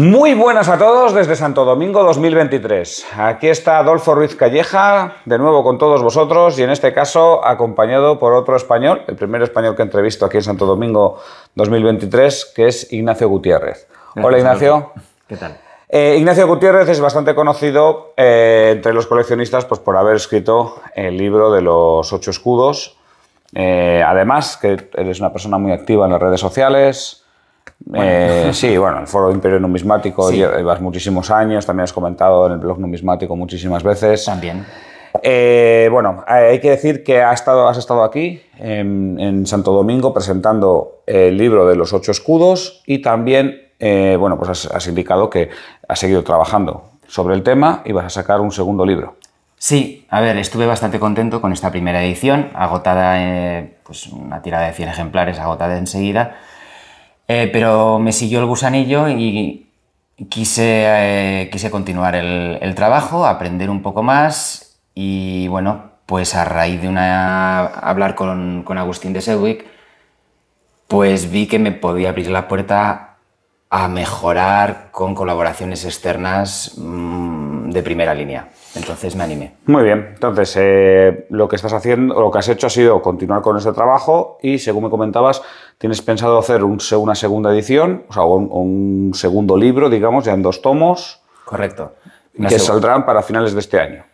Muy buenas a todos desde Santo Domingo 2023. Aquí está Adolfo Ruiz Calleja, de nuevo con todos vosotros y en este caso acompañado por otro español, el primer español que entrevisto aquí en Santo Domingo 2023, que es Ignacio Gutiérrez. Hola Ignacio. ¿Qué tal? Eh, Ignacio Gutiérrez es bastante conocido eh, entre los coleccionistas pues, por haber escrito el libro de los ocho escudos. Eh, además, que eres una persona muy activa en las redes sociales, eh, sí, bueno, el Foro Imperio Numismático llevas muchísimos años, también has comentado en el blog numismático muchísimas veces. También. Eh, bueno, eh, hay que decir que has estado, estado aquí en, Santo Domingo presentando el libro de los ocho escudos y también, bueno, pues has, indicado que has seguido trabajando sobre el tema y vas a sacar un segundo libro. Sí, a ver, estuve bastante contento con esta primera edición, agotada, pues una tirada de 100 ejemplares, agotada enseguida eh, pero me siguió el gusanillo y quise, eh, quise continuar el, trabajo, aprender un poco más y bueno, pues a raíz de una, hablar con, Agustín de Sedwick, pues vi que me podía abrir la puerta a mejorar con colaboraciones externas mm, de primera línea. Entonces me animé. Muy bien, entonces eh, lo que estás haciendo, lo que has hecho ha sido continuar con ese trabajo y según me comentabas, tienes pensado hacer una segunda edición, o sea, un, segundo libro, digamos, ya en dos tomos. Correcto. que saldrán para finales de este año.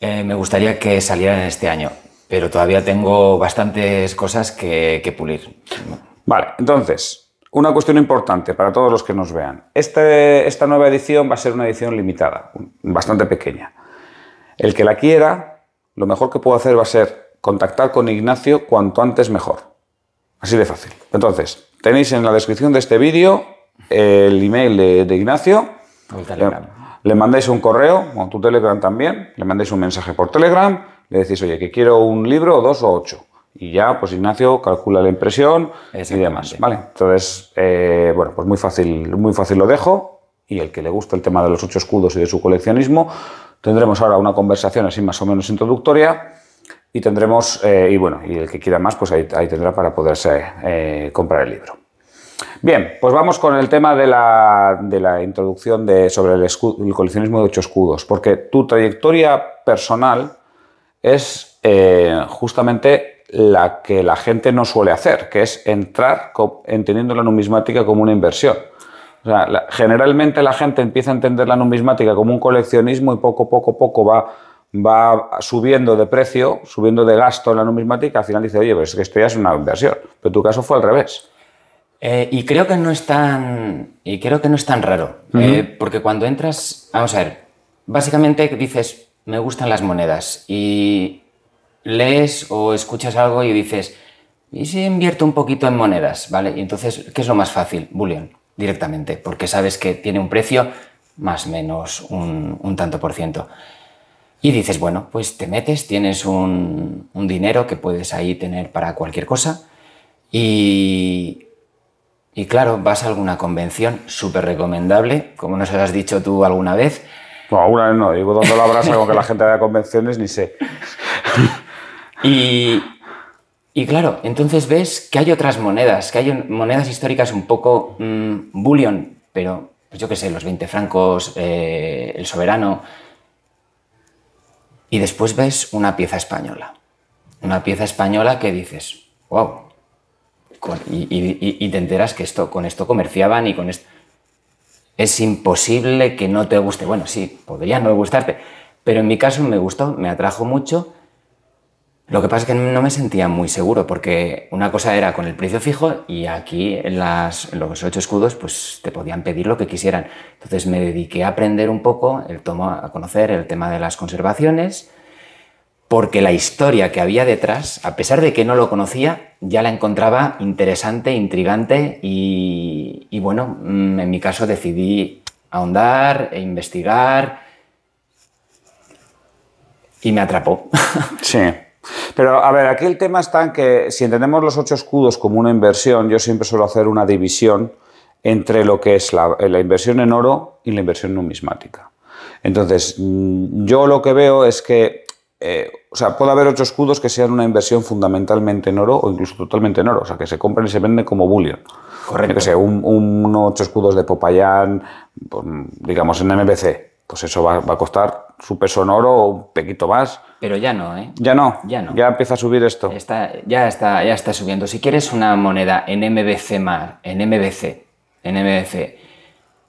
Eh, me gustaría que salieran este año, pero todavía tengo bastantes cosas que, pulir. Vale, entonces, una cuestión importante para todos los que nos vean. Este, esta nueva edición va a ser una edición limitada, bastante pequeña. El que la quiera, lo mejor que puedo hacer va a ser contactar con Ignacio cuanto antes mejor. Así de fácil. Entonces, tenéis en la descripción de este vídeo el email de, Ignacio. Telegram. Le, mandáis un correo, o tu Telegram también, le mandáis un mensaje por Telegram, le decís, oye, que quiero un libro, dos o ocho. Y ya, pues Ignacio calcula la impresión y demás. Vale, entonces, eh, bueno, pues muy fácil, muy fácil lo dejo. Y el que le gusta el tema de los ocho escudos y de su coleccionismo, tendremos ahora una conversación así más o menos introductoria y tendremos, eh, y bueno, y el que quiera más, pues ahí, tendrá para poderse eh, comprar el libro. Bien, pues vamos con el tema de la, introducción de, sobre el, coleccionismo de ocho escudos, porque tu trayectoria personal es eh, justamente la que la gente no suele hacer, que es entrar entendiendo la numismática como una inversión. generalmente la gente empieza a entender la numismática como un coleccionismo y poco, poco, poco va va subiendo de precio, subiendo de gasto en la numismática, al final dice, oye, pero pues es que esto ya es una inversión. Pero tu caso fue al revés. Eh, y creo que no es tan. creo que no es tan raro. Eh, porque cuando entras. Vamos a ver. Básicamente dices, me gustan las monedas. Y lees o escuchas algo y dices, ¿y si invierto un poquito en monedas? ¿Vale? Y entonces, ¿qué es lo más fácil? Bullion, directamente. Porque sabes que tiene un precio más o menos un tanto por ciento. Y dices, bueno, pues te metes, tienes un, dinero que puedes ahí tener para cualquier cosa. Y, y claro, vas a alguna convención súper recomendable, como nos has dicho tú alguna vez. No, alguna vez no, digo ¿dónde lo habrás, con que la gente vaya convenciones, ni sé. y, claro, entonces ves que hay otras monedas, que hay monedas históricas un poco mm, bullion, pero pues yo qué sé, los 20 francos, eh, el soberano, y después ves una pieza española. Una pieza española que dices, wow. y, te enteras que esto, con esto comerciaban y con esto. Es imposible que no te guste. Bueno, sí, podría no gustarte, pero en mi caso me gustó, me atrajo mucho lo que pasa es que no me sentía muy seguro porque una cosa era con el precio fijo y aquí en, los ocho escudos pues te podían pedir lo que quisieran. Entonces me dediqué a aprender un poco, a conocer el tema de las conservaciones, porque la historia que había detrás, a pesar de que no lo conocía, ya la encontraba interesante, intrigante y, y bueno, mm, en mi caso decidí ahondar e investigar y me atrapó. Sí. Pero a ver, aquí el tema está en que si entendemos los ocho escudos como una inversión, yo siempre suelo hacer una división entre lo que es la, inversión en oro y la inversión numismática. Entonces, mm, yo lo que veo es que eh, o sea, puede haber ocho escudos que sean una inversión fundamentalmente en oro o incluso totalmente en oro, o sea, que se compren y se venden como bullion. Correcto. Que sea, un, ocho escudos de Popayán, pues, digamos, en MPC pues eso va, a costar su peso en oro un poquito más. Pero ya no, ¿eh? Ya no. Ya no. Ya empieza a subir esto. Está, ya, está, ya está subiendo. Si quieres una moneda en MBC más, en MBC, en MBC,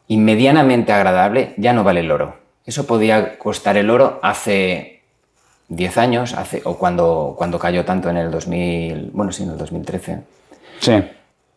inmediatamente agradable, ya no vale el oro. Eso podía costar el oro hace 10 años, hace, o cuando, cuando cayó tanto en el 2000, bueno, sí, en el 2013. Sí.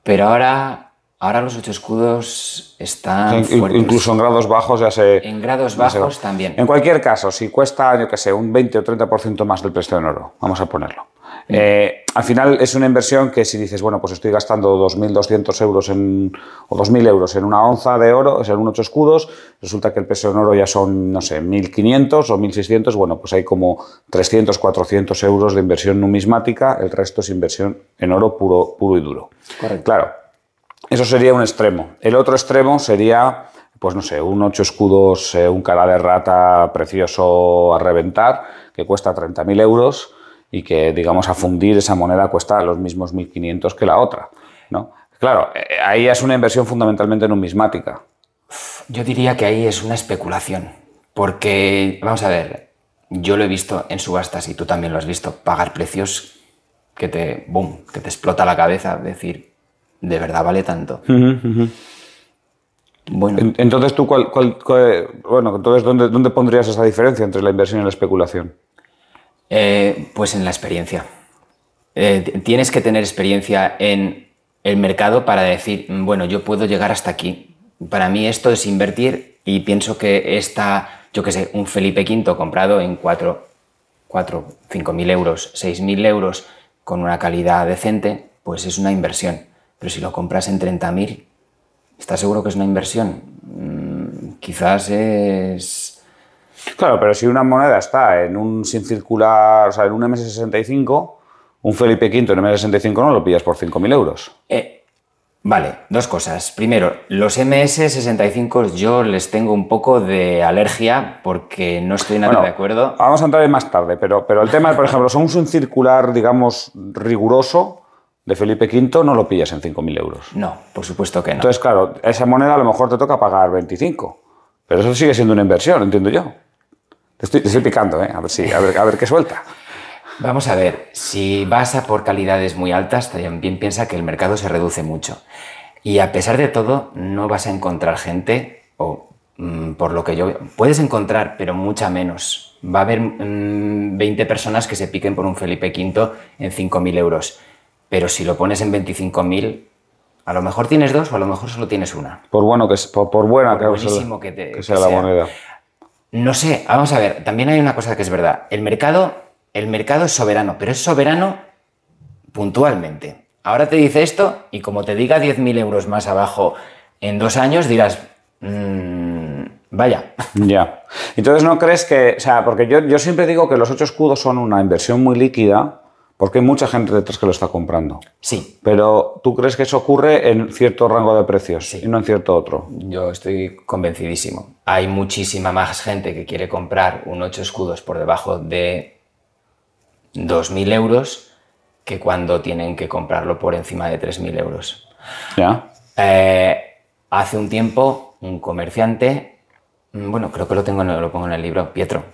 Pero ahora Ahora los ocho escudos están Incluso en grados bajos ya se... En grados bajos también. En cualquier caso, si cuesta, yo qué sé, un 20 o 30% más del precio en oro, vamos a ponerlo. Eh, al final es una inversión que si dices, bueno, pues estoy gastando 2.200 euros en, o 2.000 euros en una onza de oro, es en un ocho escudos, resulta que el peso en oro ya son, no sé, 1.500 o 1.600, bueno, pues hay como 300, 400 euros de inversión numismática, el resto es inversión en oro puro, puro y duro. Correcto. Claro, eso sería un extremo. El otro extremo sería, pues no sé, un 8 escudos, eh, un cara de rata precioso a reventar, que cuesta 30.000 euros y que, digamos, a fundir esa moneda cuesta los mismos 1.500 que la otra. ¿no? Claro, eh, ahí es una inversión fundamentalmente numismática. Yo diría que ahí es una especulación, porque, vamos a ver, yo lo he visto en subastas y tú también lo has visto, pagar precios que te, boom, que te explota la cabeza, decir, de verdad vale tanto. Bueno. Entonces, tú, cuál, cuál, bueno, entonces, ¿dónde, pondrías esa diferencia entre la inversión y la especulación? Eh, pues en la experiencia. Eh, tienes que tener experiencia en el mercado para decir, mm, bueno, yo puedo llegar hasta aquí. Para mí esto es invertir y pienso que está, yo qué sé, un Felipe V comprado en 4, 4 5.000 euros, 6.000 euros con una calidad decente, pues es una inversión. Pero si lo compras en 30.000, ¿estás seguro que es una inversión? Mm, quizás es... Claro, pero si una moneda está en un sin circular, o sea, en un MS65, un Felipe V en MS65 no lo pillas por 5.000 euros. Eh, Vale, dos cosas. Primero, los MS65 yo les tengo un poco de alergia porque no estoy nada de acuerdo. Vamos a entrar más tarde, pero, pero el tema, por ejemplo, son un circular, digamos, riguroso de Felipe V no lo pillas en 5.000 euros. No, por supuesto que no. Entonces, claro, esa moneda a lo mejor te toca pagar 25, pero eso sigue siendo una inversión, entiendo yo. Te estoy, picando, ¿eh? a, ver, si, a, ver, a ver qué suelta. Vamos a ver, si vas a por calidades muy altas, también piensa que el mercado se reduce mucho. Y a pesar de todo, no vas a encontrar gente, o mm, por lo que yo veo, puedes encontrar, pero mucha menos. Va a haber 20 mm, personas que se piquen por un Felipe V en 5.000 euros pero si lo pones en 25.000, a lo mejor tienes dos o a lo mejor solo tienes una. Por bueno que es, por buena que, sea la moneda. No sé, vamos a ver, también hay una cosa que es verdad. El mercado, el mercado es soberano, pero es soberano puntualmente. Ahora te dice esto y como te diga 10.000 euros más abajo en dos años, dirás, mm, vaya. Ya. Entonces no crees que, o sea, porque yo, yo siempre digo que los ocho escudos son una inversión muy líquida porque hay mucha gente detrás que lo está comprando. Sí. Pero tú crees que eso ocurre en cierto rango de precios y no en cierto otro. Yo estoy convencidísimo. Hay muchísima más gente que quiere comprar un 8 escudos por debajo de 2.000 euros que cuando tienen que comprarlo por encima de 3.000 euros. Ya. Eh, hace un tiempo, un comerciante, mm, bueno, creo que lo, tengo, lo pongo en el libro, Pietro,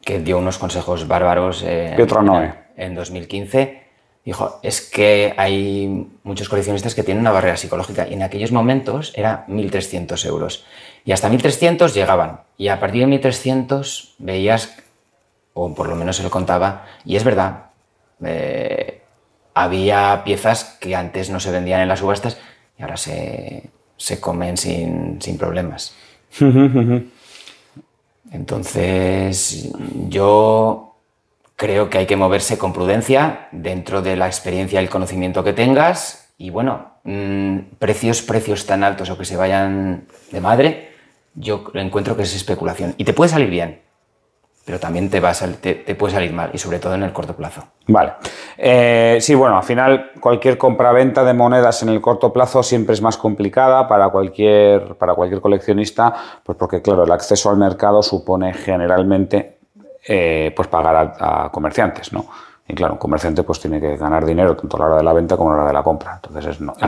que dio unos consejos bárbaros. Eh, Pietro Noé en 2015, dijo, es que hay muchos coleccionistas que tienen una barrera psicológica y en aquellos momentos era 1.300 euros. Y hasta 1.300 llegaban. Y a partir de 1.300 veías, o por lo menos se lo contaba, y es verdad, eh, había piezas que antes no se vendían en las subastas y ahora se, comen sin, sin problemas. Entonces, yo Creo que hay que moverse con prudencia dentro de la experiencia y el conocimiento que tengas. Y bueno, mm, precios, precios tan altos o que se vayan de madre, yo encuentro que es especulación. Y te puede salir bien, pero también te, puede salir mal y sobre todo en el corto plazo. Vale. Eh, sí, bueno, al final cualquier compra-venta de monedas en el corto plazo siempre es más complicada para cualquier, para cualquier coleccionista, pues porque claro, el acceso al mercado supone generalmente eh, pues pagar a, comerciantes, ¿no? Y claro, un comerciante pues tiene que ganar dinero tanto a la hora de la venta como a la hora de la compra. Entonces es, normal. Eso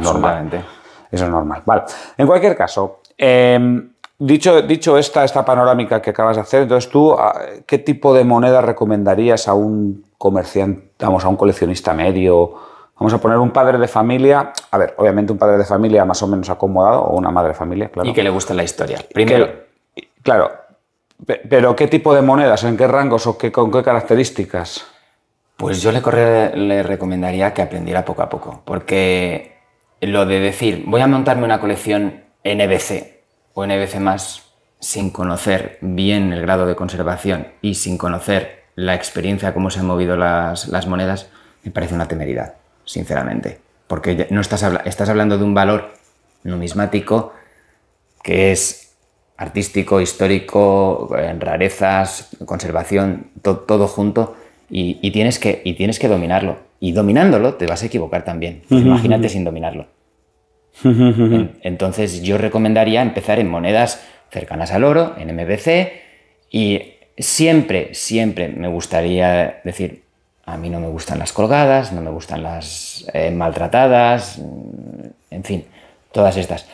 es normal. Vale. En cualquier caso, em, dicho, dicho esta, esta panorámica que acabas de hacer, entonces tú, ah, ¿qué tipo de moneda recomendarías a un comerciante, vamos, a un coleccionista medio? Vamos a poner un padre de familia, a ver, obviamente un padre de familia más o menos acomodado, o una madre de familia, claro. Y que le guste la historia. Primero. claro, ¿Pero qué tipo de monedas? ¿En qué rangos o qué, con qué características? Pues yo le, recomendaría que aprendiera poco a poco, porque lo de decir, voy a montarme una colección NBC o NBC más, sin conocer bien el grado de conservación y sin conocer la experiencia, cómo se han movido las, monedas, me parece una temeridad, sinceramente. Porque no estás, estás hablando de un valor numismático que es artístico, histórico, rarezas, conservación, todo junto, y, tienes que, y tienes que dominarlo. Y dominándolo te vas a equivocar también. imagínate sin dominarlo. Entonces yo recomendaría empezar en monedas cercanas al oro, en MBC, y siempre, siempre me gustaría decir, a mí no me gustan las colgadas, no me gustan las eh, maltratadas, en fin, todas estas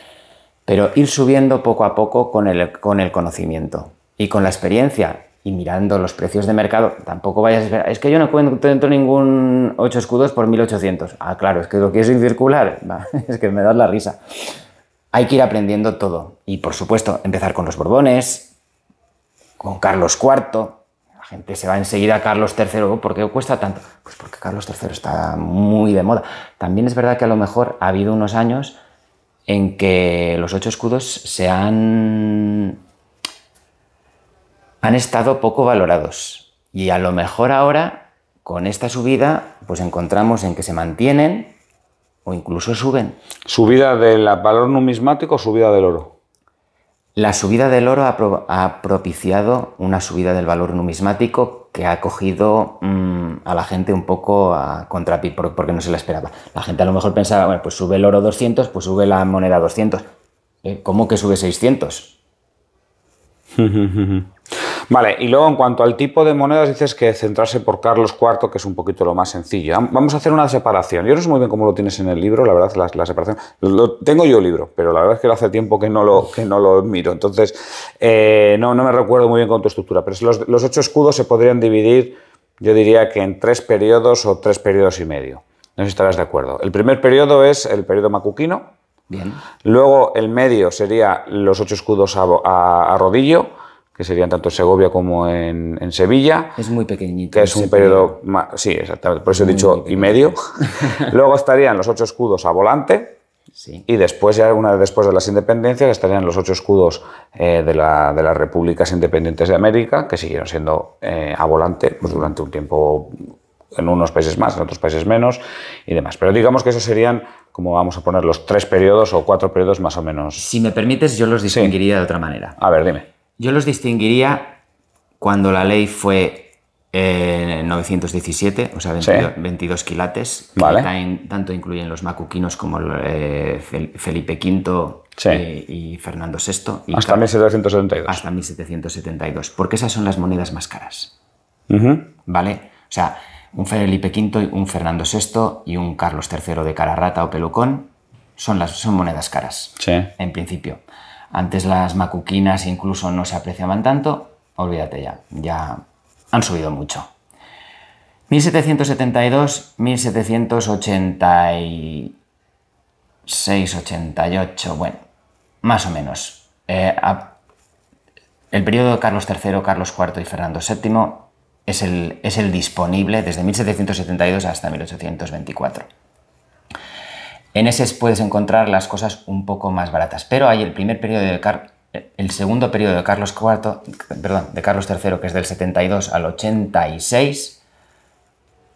pero ir subiendo poco a poco con el, con el conocimiento y con la experiencia y mirando los precios de mercado, tampoco vayas a esperar. Es que yo no encuentro ningún 8 escudos por 1800. Ah, claro, es que lo quieres circular. es que me das la risa. Hay que ir aprendiendo todo. Y por supuesto, empezar con los Borbones, con Carlos IV. La gente se va enseguida a Carlos III. Oh, ¿Por qué cuesta tanto? Pues porque Carlos III está muy de moda. También es verdad que a lo mejor ha habido unos años en que los ocho escudos se han, han estado poco valorados. Y a lo mejor ahora, con esta subida, pues encontramos en que se mantienen o incluso suben. ¿Subida del valor numismático o subida del oro? La subida del oro ha, propiciado una subida del valor numismático que ha cogido mm, a la gente un poco a contrapip, porque no se la esperaba. La gente a lo mejor pensaba, bueno, pues sube el oro 200, pues sube la moneda 200. Eh, ¿Cómo que sube 600? Vale, y luego en cuanto al tipo de monedas, dices que centrarse por Carlos IV, que es un poquito lo más sencillo. Vamos a hacer una separación. Yo no sé muy bien cómo lo tienes en el libro, la verdad, la, separación. Lo, tengo yo el libro, pero la verdad es que hace tiempo que no lo, miro. Entonces, eh, no, me recuerdo muy bien con tu estructura. Pero los, ocho escudos se podrían dividir, yo diría que en tres periodos o tres periodos y medio. No sé si estarás de acuerdo. El primer periodo es el periodo macuquino. Bien. Luego el medio sería los ocho escudos a rodillo que serían tanto en Segovia como en, Sevilla. Es muy pequeñito. Que es un periodo, sí, exactamente, por eso he dicho y medio. Luego estarían los ocho escudos a volante. Y después, ya una vez después de las independencias, estarían los ocho escudos eh, de, de, las repúblicas independientes de América, que siguieron siendo eh, a volante pues, durante un tiempo en unos países más, en otros países menos y demás. Pero digamos que esos serían, como vamos a poner, los tres periodos o cuatro periodos más o menos. Si me permites, yo los distinguiría de otra manera. A ver, dime. Yo los distinguiría cuando la ley fue eh, en 917, o sea, 22, 22 quilates, tanto incluyen los macuquinos como eh, Felipe V y Fernando VI. hasta 1772. Hasta 1772, porque esas son las monedas más caras. ¿Vale? O sea, un Felipe V, un Fernando VI y un Carlos III de cara o pelucón son, las, monedas caras, en principio. Antes las macuquinas incluso no se apreciaban tanto, olvídate ya, ya han subido mucho. 1772, 1786, 88, bueno, más o menos. Eh, el periodo de Carlos III, Carlos IV y Fernando VII es el, es el disponible desde 1772 hasta 1824. En ese puedes encontrar las cosas un poco más baratas. Pero hay el primer periodo de Car el segundo periodo de Carlos IV, perdón, de Carlos III, que es del 72 al 86,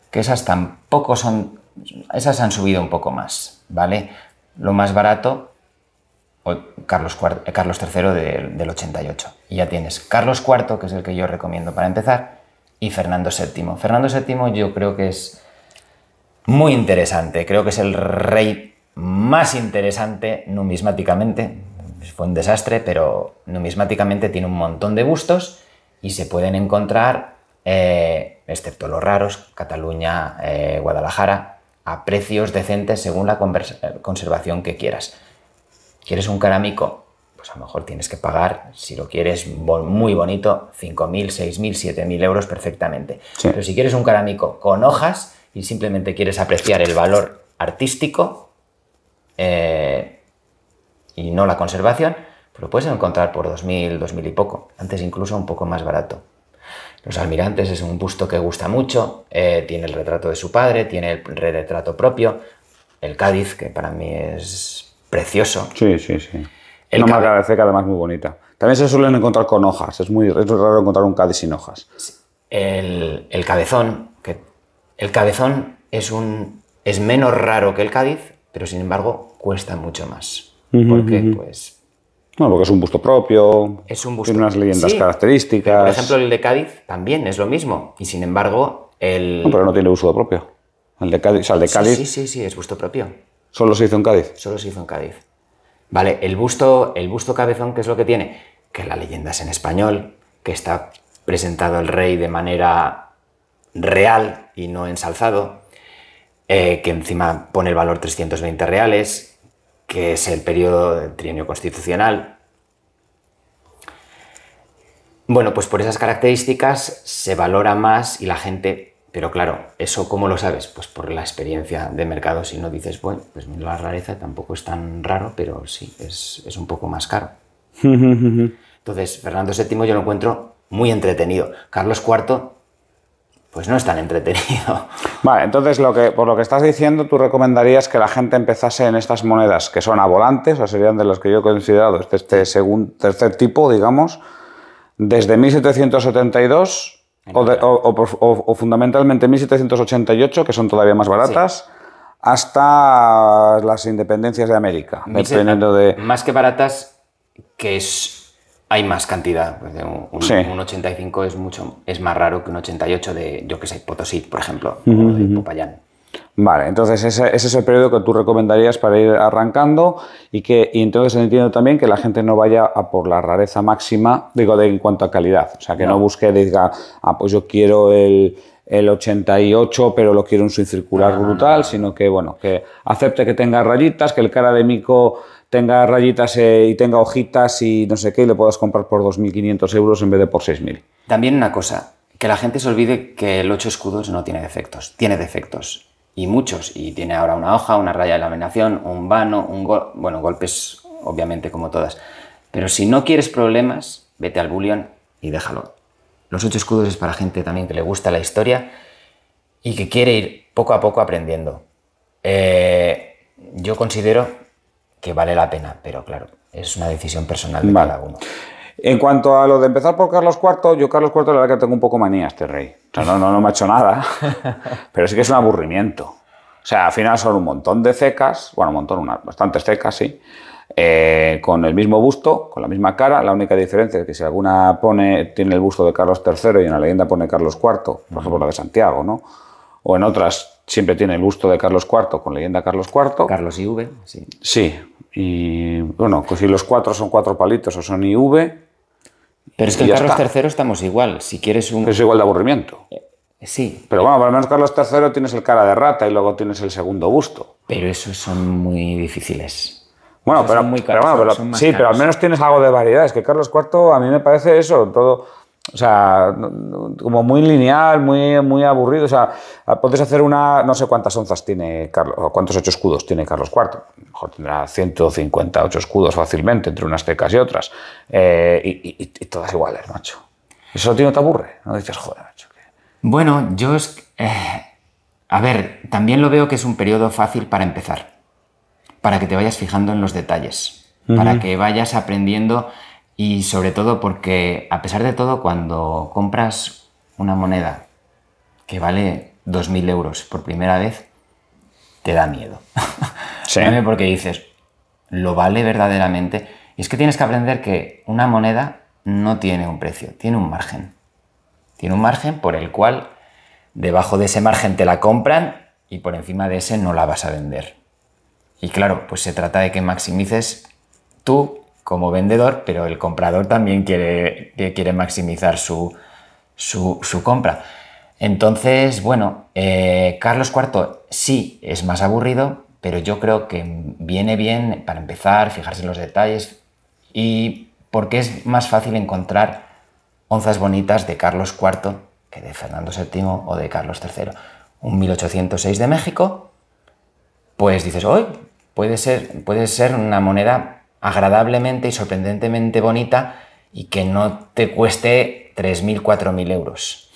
que esas tampoco son, esas han subido un poco más, ¿vale? Lo más barato, Carlos, eh, Carlos III del 88. Y ya tienes Carlos IV, que es el que yo recomiendo para empezar, y Fernando VII. Fernando VII yo creo que es muy interesante, creo que es el rey más interesante numismáticamente. Pues fue un desastre, pero numismáticamente tiene un montón de bustos y se pueden encontrar, eh, excepto los raros, Cataluña, eh, Guadalajara, a precios decentes según la conservación que quieras. ¿Quieres un caramico? Pues a lo mejor tienes que pagar, si lo quieres muy bonito, 5.000, 6.000, 7.000 euros perfectamente. Pero si quieres un caramico con hojas y simplemente quieres apreciar el valor artístico, eh, y no la conservación, pues lo puedes encontrar por 2.000, 2.000 y poco, antes incluso un poco más barato. Los Almirantes es un busto que gusta mucho, eh, tiene el retrato de su padre, tiene el retrato propio, el Cádiz, que para mí es precioso. Sí, sí, sí. Una marca de ceca además muy bonita. También se suelen encontrar con hojas, es muy raro encontrar un Cádiz sin hojas. El, cabezón, que el cabezón es, un, es menos raro que el Cádiz, pero sin embargo cuesta mucho más. porque, pues. ...no, porque es un busto propio. Es un busto. Tiene unas leyendas características. por ejemplo, el de Cádiz también es lo mismo. Y sin embargo, el. pero no tiene busto propio. El de Cádiz. de Cádiz. Sí, sí, sí, es busto propio. ¿Solo se hizo en Cádiz? Solo se hizo en Cádiz. Vale, el busto, el busto cabezón, que es lo que tiene? Que la leyenda es en español, que está presentado el rey de manera real y no ensalzado, eh, que encima pone el valor 320 reales, que es el periodo del trienio constitucional. Bueno, pues por esas características se valora más y la gente, pero claro, ¿eso cómo lo sabes? Pues por la experiencia de mercado, si no dices, bueno, pues la rareza tampoco es tan raro, pero sí, es, es un poco más caro. Entonces, Fernando VII yo lo encuentro muy entretenido. Carlos IV pues no es tan entretenido. Vale, entonces lo que, por lo que estás diciendo, tú recomendarías que la gente empezase en estas monedas que son a volantes, o serían de las que yo he considerado este, este segundo, tercer tipo, digamos, desde 1772 o, fundamentalmente 1788, que son todavía más baratas. hasta las independencias de América, dependiendo de... Más que baratas, que es hay más cantidad. Pues, eh, un, 85 es mucho, es más raro que un 88 de, yo que sé, Potosí, por ejemplo, o de Popayán. Vale, entonces ese, es el periodo que tú recomendarías para ir arrancando y que y entonces entiendo también que la gente no vaya a por la rareza máxima, digo, en cuanto a calidad, o sea, que no, busque, diga, ah, pues yo quiero el, el 88, pero lo quiero en su circular brutal, sino que, bueno, que acepte que tenga rayitas, que el cara de mico tenga rayitas eh, y tenga hojitas y no sé qué, y le puedas comprar por 2.500 euros en vez de por 6.000. También una cosa, que la gente se olvide que el 8 escudos no tiene defectos, tiene defectos. Y muchos, y tiene ahora una hoja, una raya de laminación, un vano, un golpe. bueno, golpes obviamente como todas. Pero si no quieres problemas, vete al Bullion y déjalo. Los ocho escudos es para gente también que le gusta la historia y que quiere ir poco a poco aprendiendo. Eh, yo considero que vale la pena, pero claro, es una decisión personal de cada uno. En cuanto a lo de empezar por Carlos IV, yo Carlos IV la verdad que tengo un poco manía a este rey. no, no, no me ha hecho nada, pero sí que es un aburrimiento. O sea, al final son un montón de cecas, bueno, un montón, unas bastantes cecas, sí, eh, con el mismo busto, con la misma cara. La única diferencia es que si alguna pone, tiene el busto de Carlos III y en la leyenda pone Carlos IV, por ejemplo la de Santiago, ¿no? O en otras siempre tiene el busto de Carlos IV con leyenda Carlos IV. Carlos IV, sí. Sí, y bueno, si los cuatro son cuatro palitos o son IV. Pero es que en Carlos III estamos igual. Si quieres un. es igual de aburrimiento. Eh, sí. Pero bueno, al lo menos Carlos III tienes el cara de rata y luego tienes el segundo busto. Pero esos son muy difíciles. Bueno, pero, muy caros, sí, pero al menos tienes algo de variedad. Es que Carlos IV a mí me parece eso, todo o sea, como muy lineal, muy, muy aburrido. O sea, puedes hacer una. No sé cuántas onzas tiene Carlos, o cuántos ocho escudos tiene Carlos IV. mejor tendrá 158 escudos fácilmente entre unas tecas y otras. Eh, y, todas iguales, macho. Eso a ti no te aburre. No dices, joder, macho. ¿qué? Bueno, yo es. Eh, a ver, también lo veo que es un periodo fácil para empezar. Para que te vayas fijando en los detalles. Para que vayas aprendiendo y sobre todo porque, a pesar de todo, cuando compras una moneda que vale 2.000 euros por primera vez, te da miedo. Sí. porque dices, ¿lo vale verdaderamente? Y es que tienes que aprender que una moneda no tiene un precio, tiene un margen. Tiene un margen por el cual debajo de ese margen te la compran y por encima de ese no la vas a vender. Y claro, pues se trata de que maximices tú como vendedor, pero el comprador también quiere, quiere maximizar su, compra. Entonces, bueno, eh, Carlos IV sí es más aburrido, pero yo creo que viene bien para empezar, fijarse en los detalles y porque es más fácil encontrar onzas bonitas de Carlos IV que de Fernando VII o de Carlos III. Un 1806 de México, pues dices, hoy puede ser, puede ser una moneda agradablemente y sorprendentemente bonita y que no te cueste 3.000, 4.000 euros.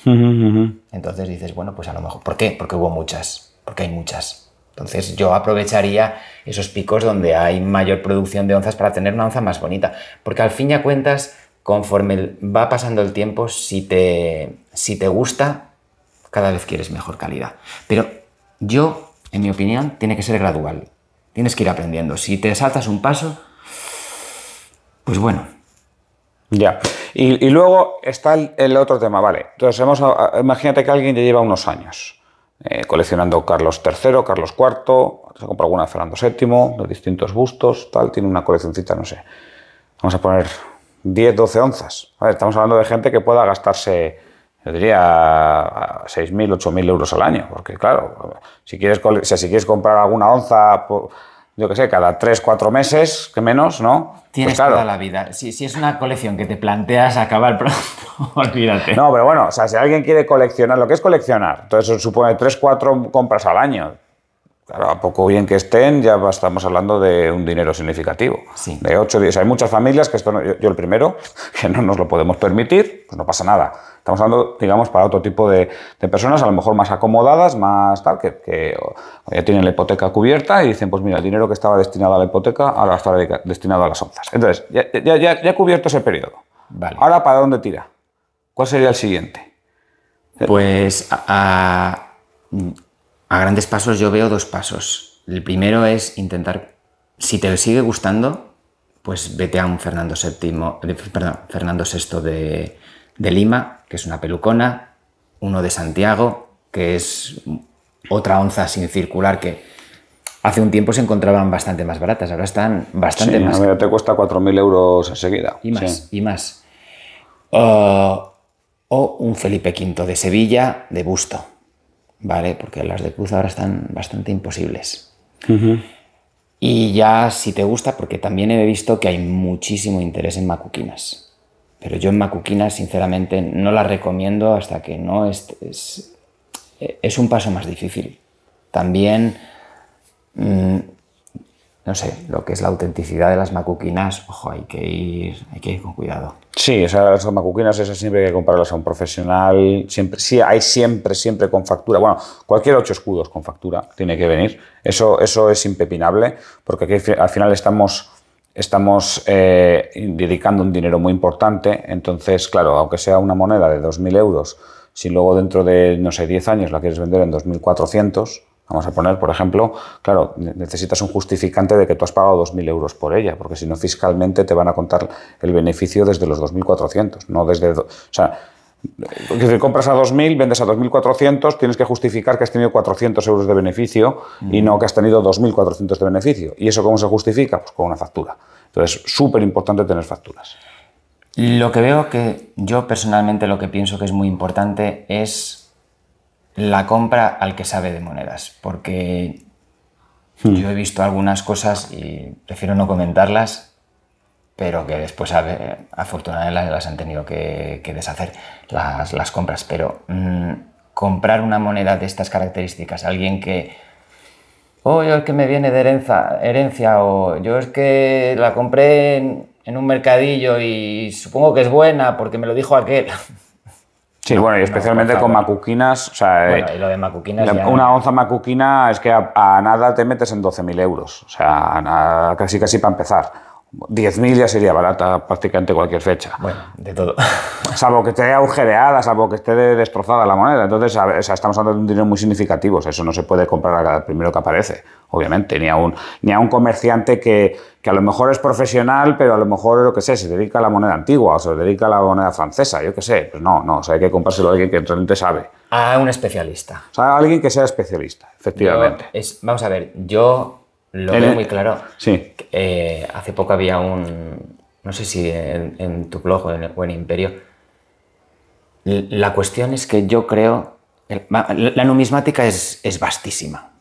Entonces dices, bueno, pues a lo mejor. ¿Por qué? Porque hubo muchas, porque hay muchas. Entonces yo aprovecharía esos picos donde hay mayor producción de onzas para tener una onza más bonita. Porque al fin y cuentas, conforme va pasando el tiempo, si te, si te gusta, cada vez quieres mejor calidad. Pero yo, en mi opinión, tiene que ser gradual. Tienes que ir aprendiendo. Si te saltas un paso, pues bueno. Ya. Y, luego está el, otro tema, vale. Entonces, hemos, ah, ah, imagínate que alguien ya lleva unos años eh, coleccionando Carlos III, Carlos IV, se compra alguna de Fernando VII, de distintos bustos, tal, tiene una coleccioncita, no sé. Vamos a poner 10, 12 onzas. estamos hablando de gente que pueda gastarse, yo diría, 6.000, 8.000 euros al año, porque claro, si quieres, si quieres comprar alguna onza, yo qué sé, cada 3, 4 meses, que menos, ¿no? Tienes pues toda la vida. Si, si, es una colección que te planteas acabar pronto, olvídate. No, pero bueno, o sea, si alguien quiere coleccionar, lo que es coleccionar, entonces supone tres, cuatro compras al año. Claro, a poco bien que estén, ya estamos hablando de un dinero significativo. De 8 10. Hay muchas familias que esto, yo, el primero, que no nos lo podemos permitir, pues no pasa nada. Estamos hablando, digamos, para otro tipo de, personas, a lo mejor más acomodadas, más tal, que, ya tienen la hipoteca cubierta y dicen, pues mira, el dinero que estaba destinado a la hipoteca ahora está destinado a las onzas. Entonces, ya, ya, cubierto ese periodo. Ahora, ¿para dónde tira? ¿Cuál sería el siguiente? Pues a a grandes pasos yo veo dos pasos. El primero es intentar, si te sigue gustando, pues vete a un Fernando VII, Fernando VI de, Lima, que es una pelucona, uno de Santiago, que es otra onza sin circular que hace un tiempo se encontraban bastante más baratas, ahora están bastante sí, más. Mira, te cuesta 4.000 euros enseguida. Y más, y más. Ah, o un Felipe V de Sevilla de busto. ¿vale? Porque las de cruz ahora están bastante imposibles. Y ya si te gusta, porque también he visto que hay muchísimo interés en macuquinas. Pero yo en macuquinas, sinceramente, no las recomiendo hasta que no es, es, eh, un paso más difícil. También mm, no sé, lo que es la autenticidad de las macuquinas, ojo, hay que ir, hay que ir con cuidado. Sí, esas macuquinas esas siempre hay que comprarlas a un profesional, siempre, sí, hay siempre, siempre con factura. Bueno, cualquier ocho escudos con factura tiene que venir. Eso, eso es impepinable, porque aquí al final estamos, estamos eh, dedicando un dinero muy importante. Entonces, claro, aunque sea una moneda de 2.000 euros, si luego dentro de, no sé, 10 años la quieres vender en 2.400, Vamos a poner, por ejemplo, claro, necesitas un justificante de que tú has pagado 2.000 euros por ella, porque si no fiscalmente te van a contar el beneficio desde los 2.400, no desde... O sea, si compras a 2.000, vendes a 2.400, tienes que justificar que has tenido 400 euros de beneficio y mm. no que has tenido 2.400 de beneficio. ¿Y eso cómo se justifica? Pues con una factura. Entonces, súper importante tener facturas. Lo que veo que yo personalmente lo que pienso que es muy importante es la compra al que sabe de monedas, porque hmm. yo he visto algunas cosas y prefiero no comentarlas, pero que después afortunadamente las han tenido que, deshacer las, compras. Pero mm, comprar una moneda de estas características, alguien que oh, yo es que me viene de herencia, herencia o yo es que la compré en, un mercadillo y supongo que es buena porque me lo dijo aquel. Sí, bueno, y especialmente con macuquinas. O sea, eh, una onza macuquina es que a, nada te metes en 12.000 euros. O sea, casi casi para empezar. 10.000 ya sería barata prácticamente cualquier fecha. Bueno, de todo. Salvo que esté agujereada, salvo que esté destrozada la moneda. Entonces, estamos hablando de un dinero muy significativo. eso no se puede comprar al primero que aparece, obviamente. Ni a un, ni a un comerciante que, a lo mejor es profesional, pero a lo mejor, lo que sé, se dedica a la moneda antigua o se dedica a la moneda francesa, yo qué sé. Pues no, no, o sea, hay que comprárselo a alguien que realmente sabe. A un especialista. a alguien que sea especialista, efectivamente. Es, vamos a ver, yo lo veo muy claro. Sí. Eh, hace poco había un, no sé si en, tu blog en, o en Imperio, la cuestión es que yo creo, la numismática es, vastísima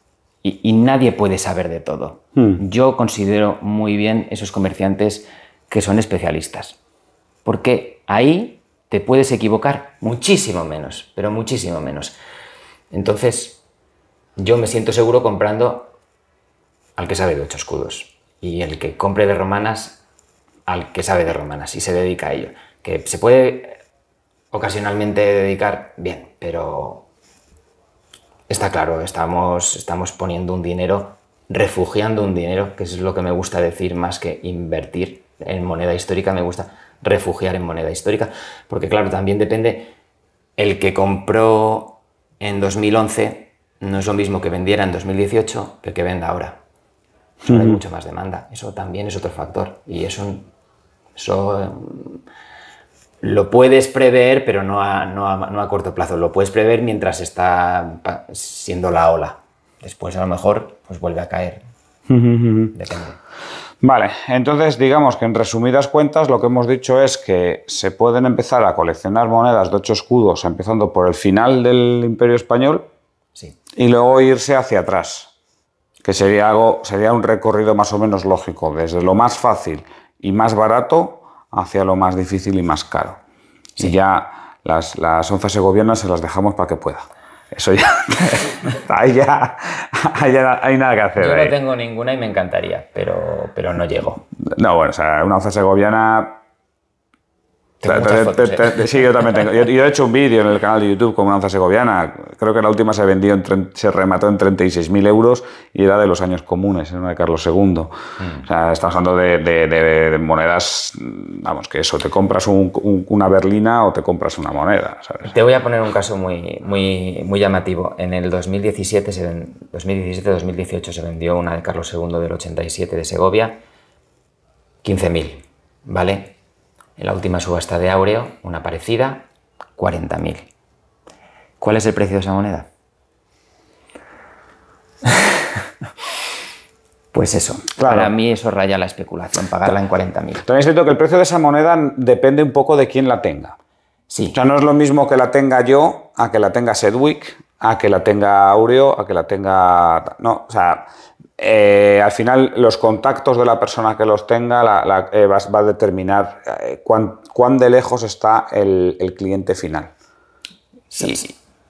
y, nadie puede saber de todo. Hmm. Yo considero muy bien esos comerciantes que son especialistas, porque ahí te puedes equivocar muchísimo menos, pero muchísimo menos. Entonces, yo me siento seguro comprando al que sabe de ocho escudos y el que compre de romanas al que sabe de romanas y se dedica a ello. Que se puede ocasionalmente dedicar, bien, pero está claro, estamos, estamos poniendo un dinero, refugiando un dinero, que es lo que me gusta decir más que invertir en moneda histórica, me gusta refugiar en moneda histórica, porque claro, también depende el que compró en 2011 no es lo mismo que vendiera en 2018 que que venda ahora. hay mucho más demanda. Eso también es otro factor. Y eso lo puedes prever, pero no a, no, a, no a, corto plazo. Lo puedes prever mientras está siendo la ola. Después, a lo mejor, pues vuelve a caer. Vale, entonces digamos que en resumidas cuentas lo que hemos dicho es que se pueden empezar a coleccionar monedas de ocho escudos empezando por el final del Imperio Español sí. y luego irse hacia atrás, que sería, algo, sería un recorrido más o menos lógico, desde lo más fácil y más barato hacia lo más difícil y más caro. Y ya las, las 11 segovianas se las dejamos para que pueda. Eso ya. ahí ya, ya, hay nada que hacer. Yo no tengo ninguna y me encantaría, pero, pero no llego. No, bueno, o sea, una onza segoviana sí, yo también tengo. Yo, he hecho un vídeo en el canal de YouTube con una onza segoviana. Creo que la última se vendió, en, se remató en 36.000 euros y era de los años comunes, era una de Carlos II. Mm. O sea, estamos hablando de, monedas, vamos, que eso, te compras una berlina o te compras una moneda. Te voy a poner un caso muy, muy, muy llamativo. En el 2017, 2017-2018 se vendió una de Carlos II del 87 de Segovia, 15.000, ¿vale? En la última subasta de Áureo, una parecida, 40.000. ¿Cuál es el precio de esa moneda? pues eso, para mí eso raya la especulación, pagarla en 40.000. También es cierto que el precio de esa moneda depende un poco de quién la tenga. Sí. O sea, no es lo mismo que la tenga yo a que la tenga Sedwick, a que la tenga Aureo, a que la tenga... No, o sea, eh, al final los contactos de la persona que los tenga eh, va, a determinar eh, cuán, de lejos está el, cliente final. Sí.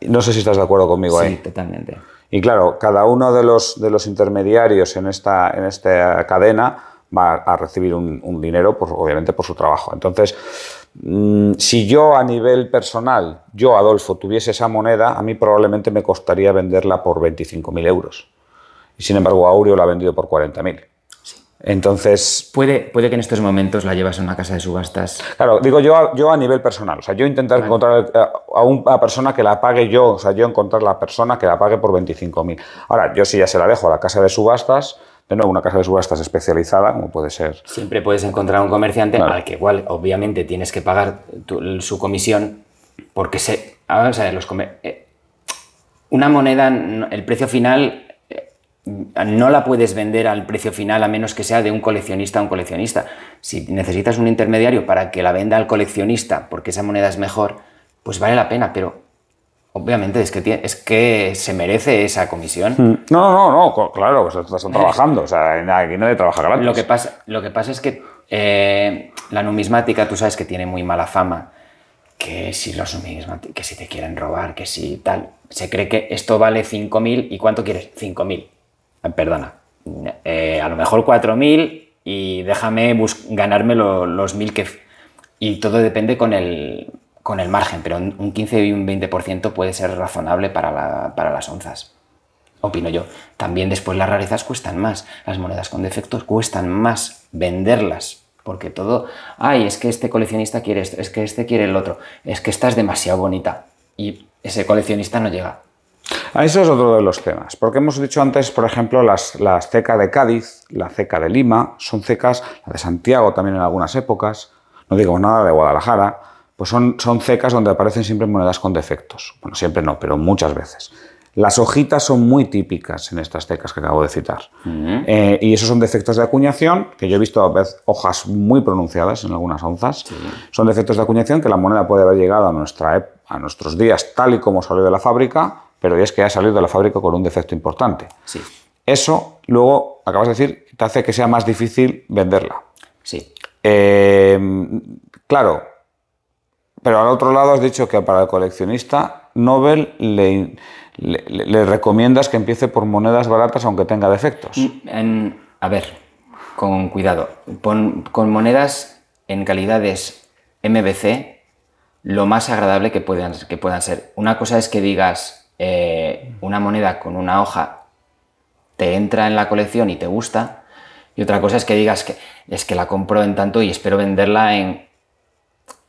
no sé si estás de acuerdo conmigo ahí. Sí, totalmente. Y claro, cada uno de los, intermediarios en esta, cadena va a recibir un, dinero, pues, obviamente, por su trabajo. Entonces, mm, si yo a nivel personal, yo, Adolfo, tuviese esa moneda, a mí probablemente me costaría venderla por 25.000 euros y sin embargo Aureo la ha vendido por 40.000. Sí. Entonces... Puede, puede que en estos momentos la llevas a una casa de subastas. Claro, digo yo a, yo a nivel personal. O sea, yo intentar encontrar eh, a, una persona que la pague yo. O sea, yo encontrar la persona que la pague por 25.000. Ahora, yo si ya se la dejo a la casa de subastas, de nuevo, una casa de subastas especializada, como puede ser. Siempre puedes encontrar a un comerciante al que igual, obviamente, tienes que pagar su comisión, porque se, vamos ah, a los eh, una moneda, el precio final no la puedes vender al precio final a menos que sea de un coleccionista a un coleccionista. Si necesitas un intermediario para que la venda al coleccionista porque esa moneda es mejor, pues vale la pena, pero obviamente es que, es que se merece esa comisión. Mm. No, no, no, claro, pues están trabajando, o sea, aquí nadie trabaja gratis. Lo que pasa, lo que pasa es que eh, la numismática, tú sabes que tiene muy mala fama, que si los numismáticos, que si te quieren robar, que si tal, se cree que esto vale 5.000 y ¿cuánto quieres? 5.000 eh, perdona, eh, a lo mejor 4.000 y déjame ganarme los 1.000 que... Y todo depende con el, con el margen, pero un 15 y un 20% puede ser razonable para, para las onzas opino yo. También después las rarezas cuestan más, las monedas con defectos cuestan más venderlas, porque todo, ay, es que este coleccionista quiere esto, es que este quiere el otro, es que esta es demasiado bonita y ese coleccionista no llega. Ah, Eso es otro de los temas, porque hemos dicho antes, por ejemplo, las, las de Cádiz, la ceca de Lima, son cecas, la de Santiago también en algunas épocas, no digo nada de Guadalajara, pues son, son cecas donde aparecen siempre monedas con defectos. Bueno, siempre no, pero muchas veces. Las hojitas son muy típicas en estas cecas que acabo de citar. Eh, y esos son defectos de acuñación, que yo he visto a veces hojas muy pronunciadas en algunas onzas. Son defectos de acuñación que la moneda puede haber llegado a, nuestra, a nuestros días tal y como salió de la fábrica, pero es que ha salido de la fábrica con un defecto importante. Sí. Eso, luego, acabas de decir, te hace que sea más difícil venderla. Sí. Eh, claro, pero al otro lado has dicho que para el coleccionista, Nobel le, recomiendas que empiece por monedas baratas aunque tenga defectos. Mm, en, a ver, con cuidado. con monedas en calidades MBC, lo más agradable que puedan, que puedan ser. Una cosa es que digas, eh, una moneda con una hoja te entra en la colección y te gusta, y otra cosa es que digas que es que la compro en tanto y espero venderla en...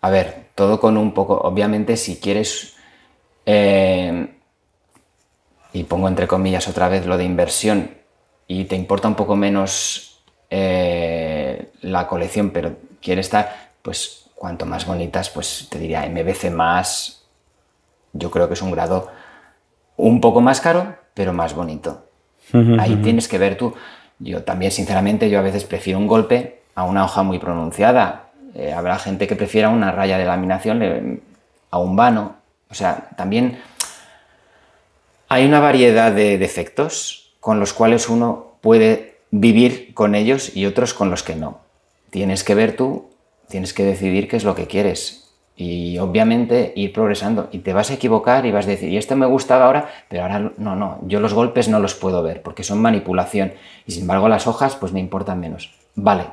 A ver, todo con un poco... Obviamente si quieres... Eh, y pongo entre comillas otra vez lo de inversión, y te importa un poco menos eh, la colección, pero quieres estar, pues cuanto más bonitas, pues te diría MBC más, yo creo que es un grado un poco más caro, pero más bonito. Ahí tienes que ver tú. Yo también, sinceramente, yo a veces prefiero un golpe a una hoja muy pronunciada. Eh, habrá gente que prefiera una raya de laminación eh, a un vano. O sea, también hay una variedad de defectos con los cuales uno puede vivir con ellos y otros con los que no. Tienes que ver tú, tienes que decidir qué es lo que quieres y obviamente ir progresando y te vas a equivocar y vas a decir, y esto me gustaba ahora, pero ahora no, no, yo los golpes no los puedo ver porque son manipulación y sin embargo las hojas pues me importan menos. Vale.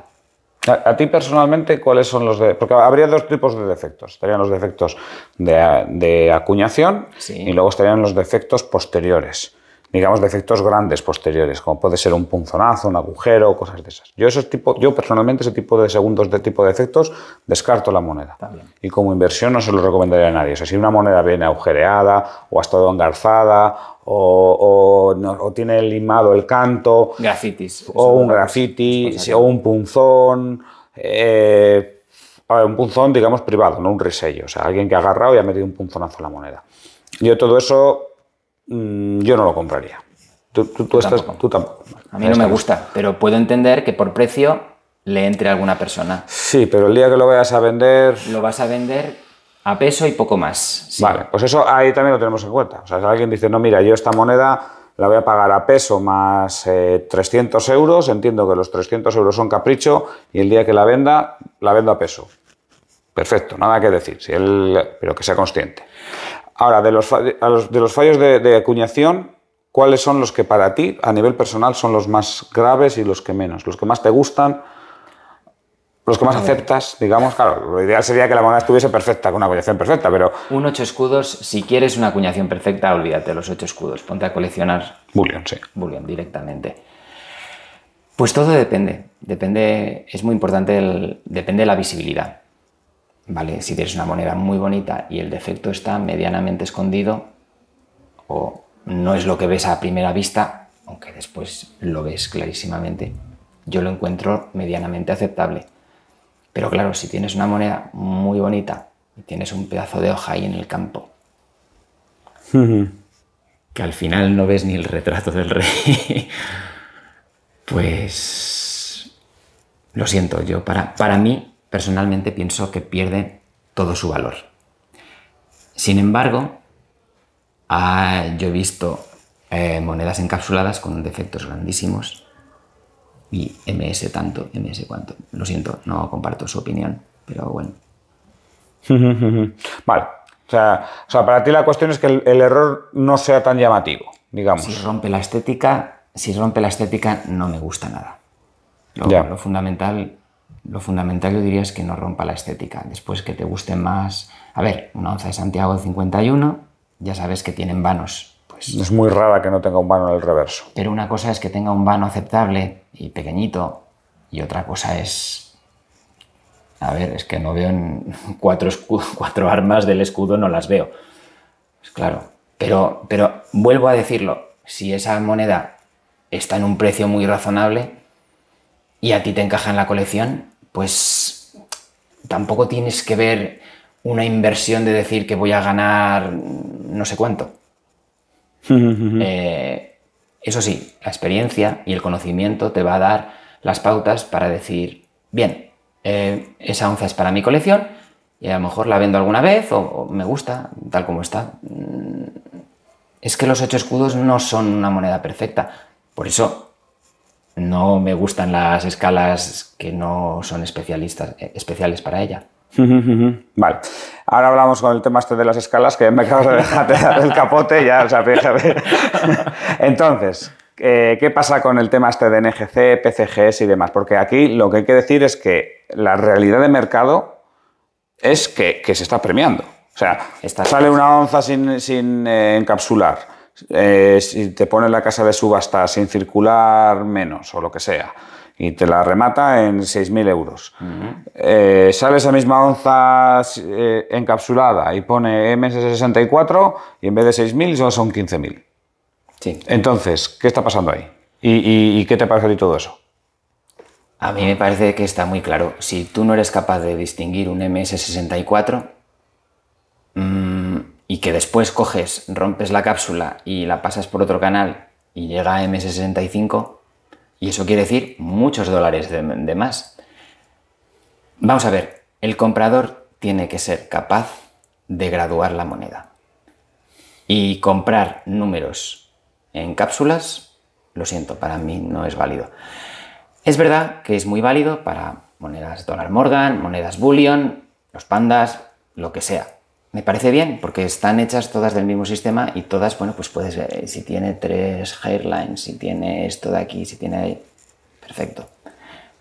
A, ti personalmente, ¿cuáles son los de...? Porque habría dos tipos de defectos. Estarían los defectos de, acuñación y luego estarían los defectos posteriores digamos, defectos grandes posteriores, como puede ser un punzonazo, un agujero, cosas de esas. Yo, esos tipo, yo personalmente ese tipo de segundos de tipo de efectos descarto la moneda. Y como inversión no se lo recomendaría a nadie. O sea, si una moneda viene agujereada o ha estado engarzada o, o, tiene limado el canto. Grafitis. O un graffiti, o un punzón. Eh, un punzón, digamos, privado, no un resello. O sea, alguien que ha agarrado y ha metido un punzonazo en la moneda. Yo todo eso Mm, yo no lo compraría. Tú, estás, A mí no me gusta, pero puedo entender que por precio le entre a alguna persona. Sí, pero el día que lo vayas a vender... Lo vas a vender a peso y poco más. Vale, pues eso ahí también lo tenemos en cuenta. O sea, si alguien dice, no, mira, yo esta moneda la voy a pagar a peso más 300 eh, euros, entiendo que los 300 euros son capricho y el día que la venda, la vendo a peso. Perfecto, nada que decir, pero que sea consciente. Ahora, de los, de los fallos de, acuñación, ¿cuáles son los que para ti, a nivel personal, son los más graves y los que menos? ¿Los que más te gustan? Los que más aceptas, digamos, claro, lo ideal sería que la moneda estuviese perfecta, con una acuñación perfecta, pero... Un ocho escudos, si quieres una acuñación perfecta, olvídate de los ocho escudos, ponte a coleccionar... Bullion, sí. Bullion, directamente. Pues todo depende, depende, es muy importante, el, depende de la visibilidad. ¿vale? Si tienes una moneda muy bonita y el defecto está medianamente escondido o no es lo que ves a primera vista, aunque después lo ves clarísimamente, yo lo encuentro medianamente aceptable. Pero claro, si tienes una moneda muy bonita y tienes un pedazo de hoja ahí en el campo, que al final no ves ni el retrato del rey, pues lo siento, yo para, para mí personalmente pienso que pierde todo su valor. Sin embargo, ah, yo he visto eh, monedas encapsuladas con defectos grandísimos y MS tanto, MS cuanto. Lo siento, no comparto su opinión, pero bueno. vale. O sea, para ti la cuestión es que el, error no sea tan llamativo, digamos. Si rompe la estética, si rompe la estética, no me gusta nada. lo fundamental lo fundamental yo diría es que no rompa la estética. Después que te guste más... A ver, una onza de Santiago de 51, ya sabes que tienen vanos. Pues, es muy rara que no tenga un vano en el reverso. Pero una cosa es que tenga un vano aceptable y pequeñito, y otra cosa es... A ver, es que no veo en cuatro, cuatro armas del escudo, no las veo. Es pues claro, pero, pero vuelvo a decirlo, si esa moneda está en un precio muy razonable y a ti te encaja en la colección, pues tampoco tienes que ver una inversión de decir que voy a ganar no sé cuánto. Eh, eso sí, la experiencia y el conocimiento te va a dar las pautas para decir, bien, eh, esa onza es para mi colección y a lo mejor la vendo alguna vez o, o me gusta tal como está. Mm, es que los ocho escudos no son una moneda perfecta. Por eso no me gustan las escalas que no son especialistas, eh, especiales para ella. Vale. Ahora hablamos con el tema este de las escalas, que me acabas de dejar el capote, ya, o sea, fíjate. Entonces, eh, ¿qué pasa con el tema este de NGC, PCGS y demás? Porque aquí lo que hay que decir es que la realidad de mercado es que, se está premiando. O sea, sale una onza sin, eh, encapsular eh, si te pone la casa de subasta sin circular menos o lo que sea y te la remata en 6.000 euros. Eh, sale esa misma onza eh, encapsulada y pone MS64 y en vez de 6.000 solo son 15.000. Sí. Entonces, ¿qué está pasando ahí? ¿Y, qué te parece de todo eso? A mí me parece que está muy claro. Si tú no eres capaz de distinguir un MS64, mmm, y que después coges, rompes la cápsula y la pasas por otro canal y llega a M65, y eso quiere decir muchos dólares de, más. Vamos a ver, el comprador tiene que ser capaz de graduar la moneda y comprar números en cápsulas, lo siento, para mí no es válido. Es verdad que es muy válido para monedas dólar Morgan, monedas bullion, los pandas, lo que sea me parece bien porque están hechas todas del mismo sistema y todas, bueno, pues puedes ver eh, si tiene tres hairlines, si tiene esto de aquí, si tiene ahí. Perfecto.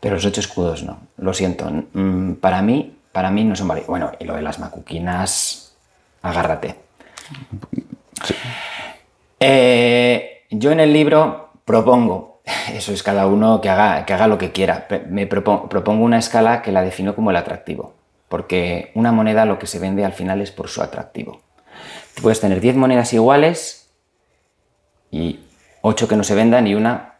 Pero los ocho escudos no. Lo siento. Mm, para mí, para mí no son válidos. Bueno, y lo de las macuquinas, agárrate. Eh, yo en el libro propongo, eso es cada uno que haga, que haga lo que quiera, me propongo una escala que la defino como el atractivo porque una moneda lo que se vende al final es por su atractivo. puedes tener 10 monedas iguales y 8 que no se vendan y una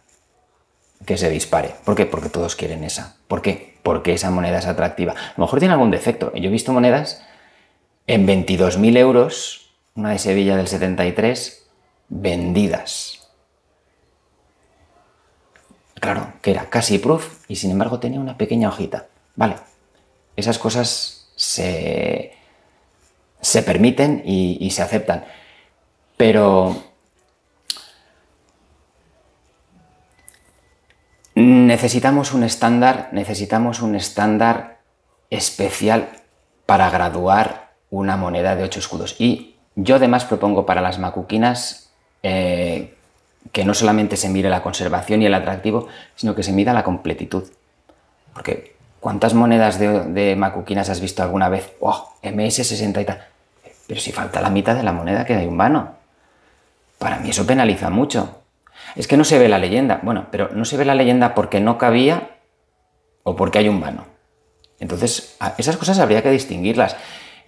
que se dispare. ¿Por qué? Porque todos quieren esa. ¿Por qué? Porque esa moneda es atractiva. A lo mejor tiene algún defecto. Yo he visto monedas en 22.000 euros, una de Sevilla del 73, vendidas. Claro, que era casi proof y sin embargo tenía una pequeña hojita. Vale, esas cosas se, permiten y, se aceptan. Pero necesitamos un estándar, necesitamos un estándar especial para graduar una moneda de 8 escudos. Y yo además propongo para las macuquinas eh, que no solamente se mire la conservación y el atractivo, sino que se mida la completitud. Porque ¿Cuántas monedas de, macuquinas has visto alguna vez? ¡Wow! MS60 y tal. Pero si falta la mitad de la moneda queda un vano. Para mí eso penaliza mucho. Es que no se ve la leyenda. Bueno, pero no se ve la leyenda porque no cabía o porque hay un vano. Entonces, esas cosas habría que distinguirlas.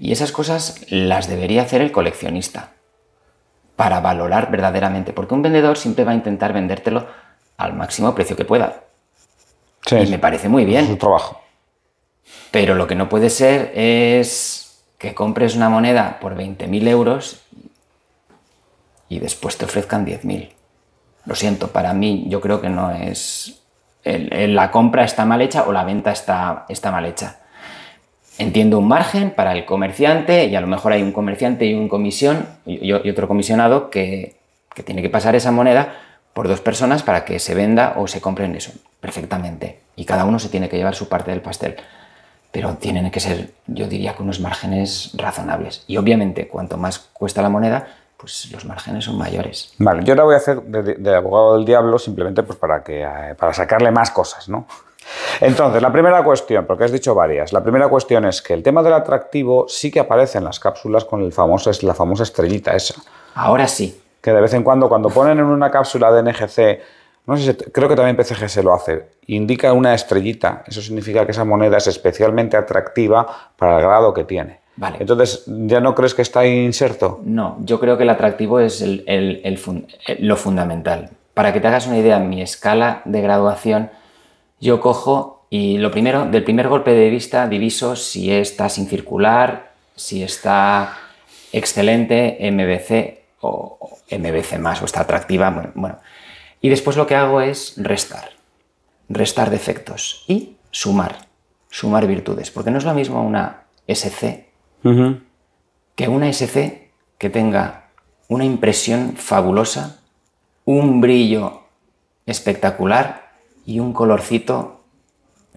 Y esas cosas las debería hacer el coleccionista para valorar verdaderamente. Porque un vendedor siempre va a intentar vendértelo al máximo precio que pueda. Sí, y me parece muy bien. Es un trabajo. Pero lo que no puede ser es que compres una moneda por 20.000 euros y después te ofrezcan 10.000. Lo siento, para mí yo creo que no es... la compra está mal hecha o la venta está, mal hecha. Entiendo un margen para el comerciante y a lo mejor hay un comerciante y un comisión y, otro comisionado que, tiene que pasar esa moneda por dos personas para que se venda o se compre en eso perfectamente. Y cada uno se tiene que llevar su parte del pastel pero tienen que ser, yo diría, con unos márgenes razonables. Y obviamente, cuanto más cuesta la moneda, pues los márgenes son mayores. Vale, yo ahora voy a hacer de, abogado del diablo simplemente pues para, que, eh, para sacarle más cosas, ¿no? Entonces, la primera cuestión, porque has dicho varias, la primera cuestión es que el tema del atractivo sí que aparece en las cápsulas con la famosa estrellita esa. Ahora sí. Que de vez en cuando, cuando ponen en una cápsula de NGC no sé creo que también PCG se lo hace. Indica una estrellita. Eso significa que esa moneda es especialmente atractiva para el grado que tiene. Vale. Entonces, ¿ya no crees que está inserto? No, yo creo que el atractivo es el, eh, lo fundamental. Para que te hagas una idea, mi escala de graduación, yo cojo y lo primero, del primer golpe de vista, diviso si está sin circular, si está excelente, MBC o MBC más, o está atractiva. bueno y después lo que hago es restar, restar defectos y sumar, sumar virtudes, porque no es lo mismo una SC que una SC que tenga una impresión fabulosa, un brillo espectacular y un colorcito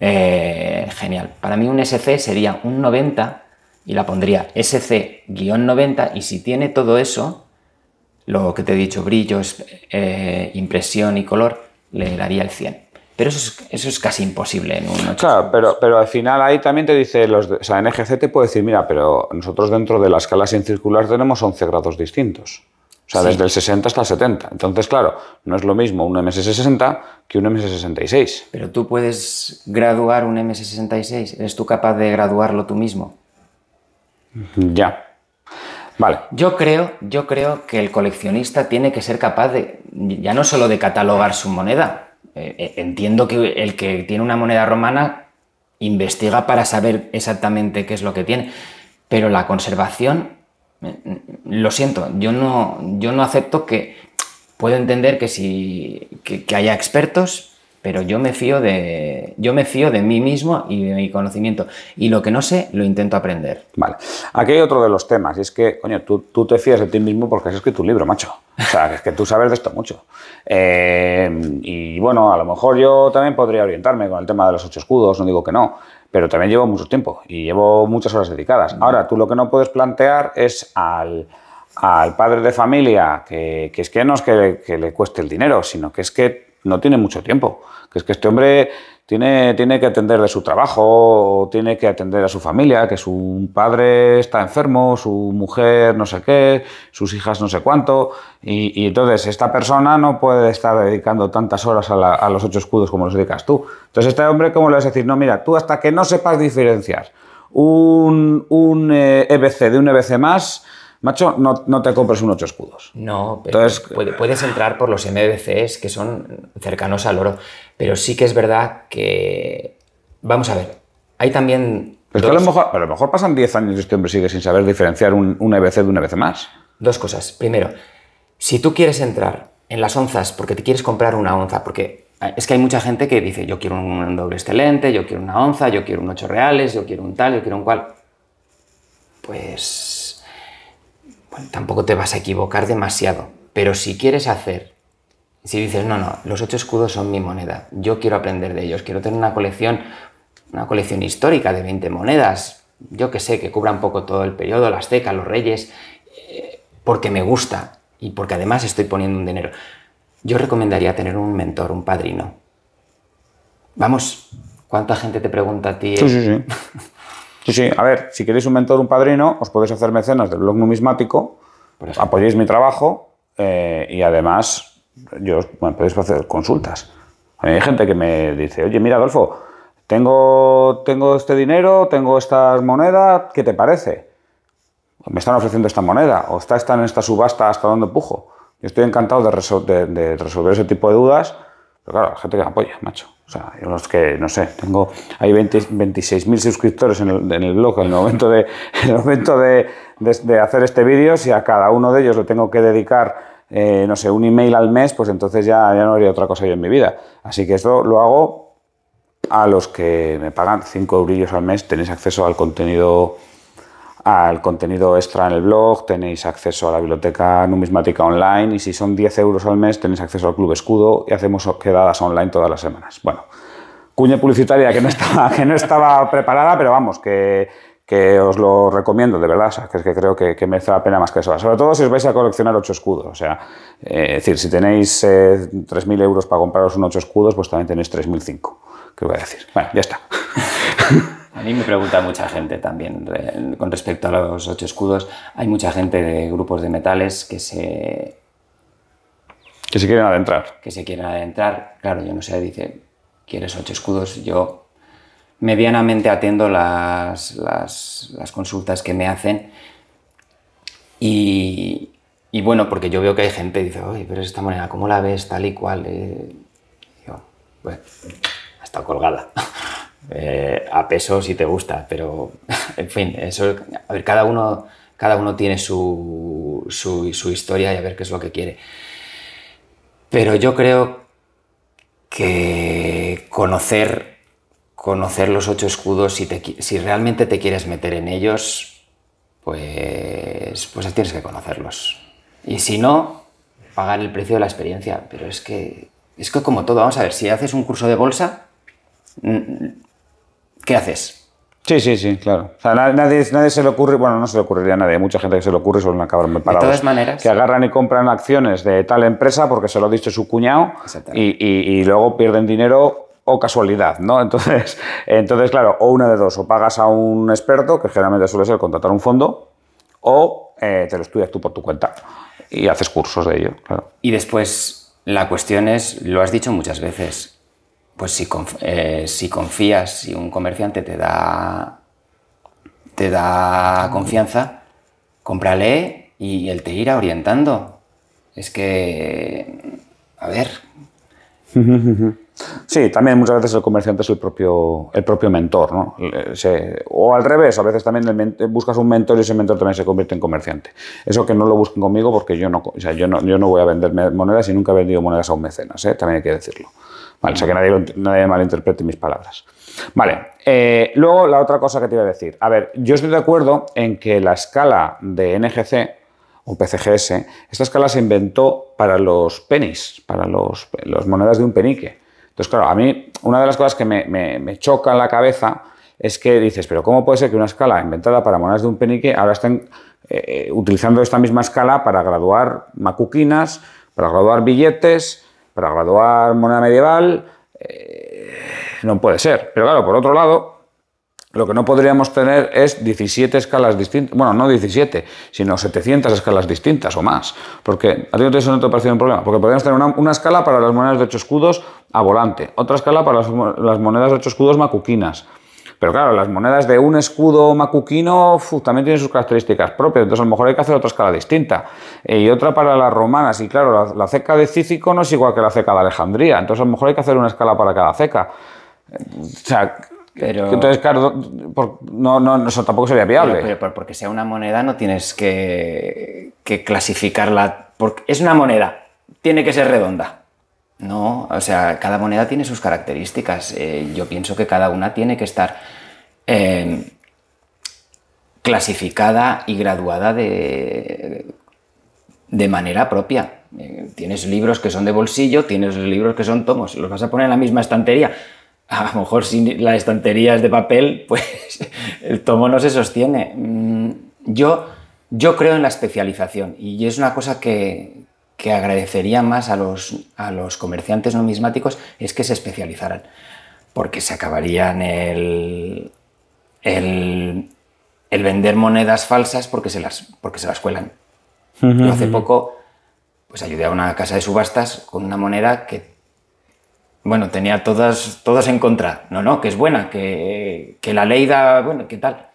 eh, genial. Para mí un SC sería un 90 y la pondría SC-90 y si tiene todo eso, lo que te he dicho, brillos, eh, impresión y color, le daría el 100. Pero eso es, eso es casi imposible en un Claro, pero, pero al final ahí también te dice, los, o sea, en te puede decir, mira, pero nosotros dentro de la escala sin circular tenemos 11 grados distintos. O sea, desde el 60 hasta el 70. Entonces, claro, no es lo mismo un MS60 que un MS66. Pero tú puedes graduar un MS66. ¿Eres tú capaz de graduarlo tú mismo? Ya. Yo creo, yo creo que el coleccionista tiene que ser capaz de, ya no solo de catalogar su moneda. Eh, eh, entiendo que el que tiene una moneda romana investiga para saber exactamente qué es lo que tiene. Pero la conservación, eh, mm, lo siento, yo no, yo no acepto que. Puedo entender que si que haya expertos, pero yo me fío de yo me fío de mí mismo y de mi conocimiento y lo que no sé lo intento aprender vale aquí hay otro de los temas y es que coño tú, te fías de ti mismo porque has escrito un libro macho o sea es que tú sabes de esto mucho eh, y bueno a lo mejor yo también podría orientarme con el tema de los ocho escudos no digo que no pero también llevo mucho tiempo y llevo muchas horas dedicadas ahora tú lo que no puedes plantear es al padre de familia, que, es que no es que le cueste el dinero, sino que es que no tiene mucho tiempo que es que este hombre tiene, tiene que atender de su trabajo, o tiene que atender a su familia, que su padre está enfermo, su mujer no sé qué, sus hijas no sé cuánto, y, entonces esta persona no puede estar dedicando tantas horas a, los ocho escudos como los dedicas tú. Entonces este hombre, ¿cómo le vas a decir? No, mira, tú hasta que no sepas diferenciar un, un EBC eh, e de un EBC más, macho, no, te compres un ocho escudos. No, pero puedes entrar por los MBCs que son cercanos al oro, pero sí que es verdad que... Vamos a ver, hay también... Pero a lo, mejor, pasan 10 años y este hombre sigue sin saber diferenciar un, un de una vez más. Dos cosas. Primero, si tú quieres entrar en las onzas porque te quieres comprar una onza, porque es que hay mucha gente que dice, yo quiero un doble excelente, yo quiero una onza, yo quiero un 8 reales, yo quiero un tal, yo quiero un cual. Pues bueno, tampoco te vas a equivocar demasiado. Pero si quieres hacer, si dices, no, no, los ocho escudos son mi moneda, yo quiero aprender de ellos, quiero tener una colección, una colección histórica de 20 monedas, yo que sé, que cubra un poco todo el periodo, las cecas, los reyes, eh, porque me gusta y porque además estoy poniendo un dinero. Yo recomendaría tener un mentor, un padrino. Vamos, ¿cuánta gente te pregunta a ti? Sí, sí, sí. Sí, sí, a ver, si queréis un mentor, un padrino, os podéis hacer mecenas del blog numismático, apoyéis mi trabajo eh, y además yo, podéis hacer consultas. hay gente que me dice, oye, mira, Adolfo, tengo, tengo este dinero, tengo estas monedas, ¿qué te parece? Me están ofreciendo esta moneda, o está, en esta subasta, ¿hasta dónde pujo? Yo estoy encantado de resolver ese tipo de dudas pero claro, gente que me apoya, macho. O sea, hay que, no sé, tengo, hay 26.000 suscriptores en el, blog en el momento de, el momento de, hacer este vídeo, si a cada uno de ellos le tengo que dedicar, eh, no sé, un email al mes, pues entonces ya, ya no haría otra cosa yo en mi vida. Así que esto lo hago a los que me pagan 5 eurillos al mes, tenéis acceso al contenido al contenido extra en el blog, tenéis acceso a la biblioteca numismática online y si son 10 euros al mes tenéis acceso al Club Escudo y hacemos quedadas online todas las semanas. Bueno, cuña publicitaria que no estaba, que no estaba preparada, pero vamos, que, os lo recomiendo, de verdad, o sea, que, creo que, merece la pena más que eso. Sobre todo si os vais a coleccionar ocho escudos, o sea, eh, es decir, si tenéis eh, tres 3.000 euros para compraros un ocho escudos, pues también tenéis 3.005, que voy a decir. Bueno, ya está. A mí me pregunta mucha gente también con respecto a los ocho escudos. Hay mucha gente de grupos de metales que se... Que se quieren adentrar. Que se quieren adentrar. Claro, yo no sé, dice, ¿quieres ocho escudos? Yo medianamente atiendo las, consultas que me hacen y, bueno, porque yo veo que hay gente que dice, oye, pero esta moneda, ¿cómo la ves tal y cual? Eh". yo, bueno, pues, ha colgada. Eh, a peso si te gusta, pero en fin, eso, a ver, cada uno, cada uno tiene su, su, historia y a ver qué es lo que quiere. Pero yo creo que conocer, conocer los ocho escudos, si, si realmente te quieres meter en ellos, pues, pues tienes que conocerlos. Y si no, pagar el precio de la experiencia. Pero es que, es que como todo, vamos a ver, si haces un curso de bolsa, ¿qué haces? Sí, sí, sí, claro. O sea, nadie, nadie se le ocurre, bueno, no se le ocurriría a nadie, hay mucha gente que se le ocurre y suelen acabar muy parados. De todas maneras. Que agarran y compran acciones de tal empresa porque se lo ha dicho su cuñado y, y, luego pierden dinero o casualidad, ¿no? Entonces, entonces, claro, o una de dos, o pagas a un experto, que generalmente suele ser contratar un fondo, o eh, te lo estudias tú por tu cuenta y haces cursos de ello, claro. Y después, la cuestión es, lo has dicho muchas veces, pues eh, si, confías, si un comerciante te da, te da confianza, cómprale y él te irá orientando. Es que, a ver. Sí, también muchas veces el comerciante es el propio, el propio mentor, ¿no? o al revés, a veces también buscas un mentor y ese mentor también se convierte en comerciante. Eso que no lo busquen conmigo porque yo no, yo no, voy a vender monedas y nunca he vendido monedas a un mecenas, ¿eh? también hay que decirlo. Vale, o sea que nadie, malinterprete mis palabras. Vale, eh, luego la otra cosa que te iba a decir. A ver, yo estoy de acuerdo en que la escala de NGC o PCGS, esta escala se inventó para los penis, para los, las monedas de un penique. Entonces, claro, a mí una de las cosas que me, choca en la cabeza es que dices, pero ¿cómo puede ser que una escala inventada para monedas de un penique ahora estén eh, eh, utilizando esta misma escala para graduar macuquinas, para graduar billetes? para graduar moneda medieval, eh, no puede ser. Pero claro, por otro lado, lo que no podríamos tener es 17 escalas distintas, bueno, no 17, sino 700 escalas distintas o más. Porque a ti no te parece un problema, porque podríamos tener una, escala para las monedas de ocho escudos a volante, otra escala para las, monedas de ocho escudos macuquinas, pero claro, las monedas de un escudo macuquino justamente también tienen sus características propias, entonces a lo mejor hay que hacer otra escala distinta. Eh, y otra para las romanas, y claro, la, ceca de Cícico no es igual que la ceca de Alejandría, entonces a lo mejor hay que hacer una escala para cada ceca. O sea, Entonces, claro, no, no, eso tampoco sería viable. porque sea una moneda no tienes que clasificarla. Porque es una moneda, tiene que ser redonda. No, o sea, cada moneda tiene sus características. Eh, yo pienso que cada una tiene que estar em, clasificada y graduada de, de manera propia. Eh, tienes libros que son de bolsillo, tienes libros que son tomos, los vas a poner en la misma estantería. A lo mejor si la estantería es de papel, pues el tomo no se sostiene. Mm, yo, yo creo en la especialización y es una cosa que, que agradecería más a los, a los comerciantes numismáticos es que se especializaran, porque se acabarían el, el, el vender monedas falsas porque se las, porque se las cuelan. hace poco pues ayudé a una casa de subastas con una moneda que bueno, tenía todas, todos en contra. No, no, que es buena, que, que la ley da, bueno, ¿qué tal?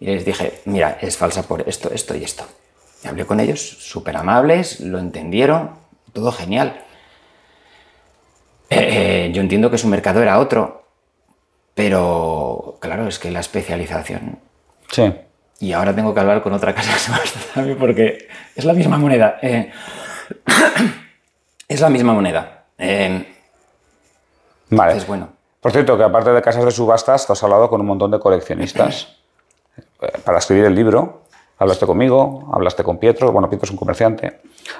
Y les dije, mira, es falsa por esto, esto y esto hablé con ellos, súper amables, lo entendieron, todo genial. Eh, eh, yo entiendo que su mercado era otro, pero claro, es que la especialización. Sí. Y ahora tengo que hablar con otra casa de porque es la misma moneda. Eh. es la misma moneda. vale. Entonces, bueno. Por cierto, que aparte de casas de subastas, has hablado con un montón de coleccionistas para escribir el libro. Hablaste conmigo, hablaste con Pietro, bueno, Pietro es un comerciante,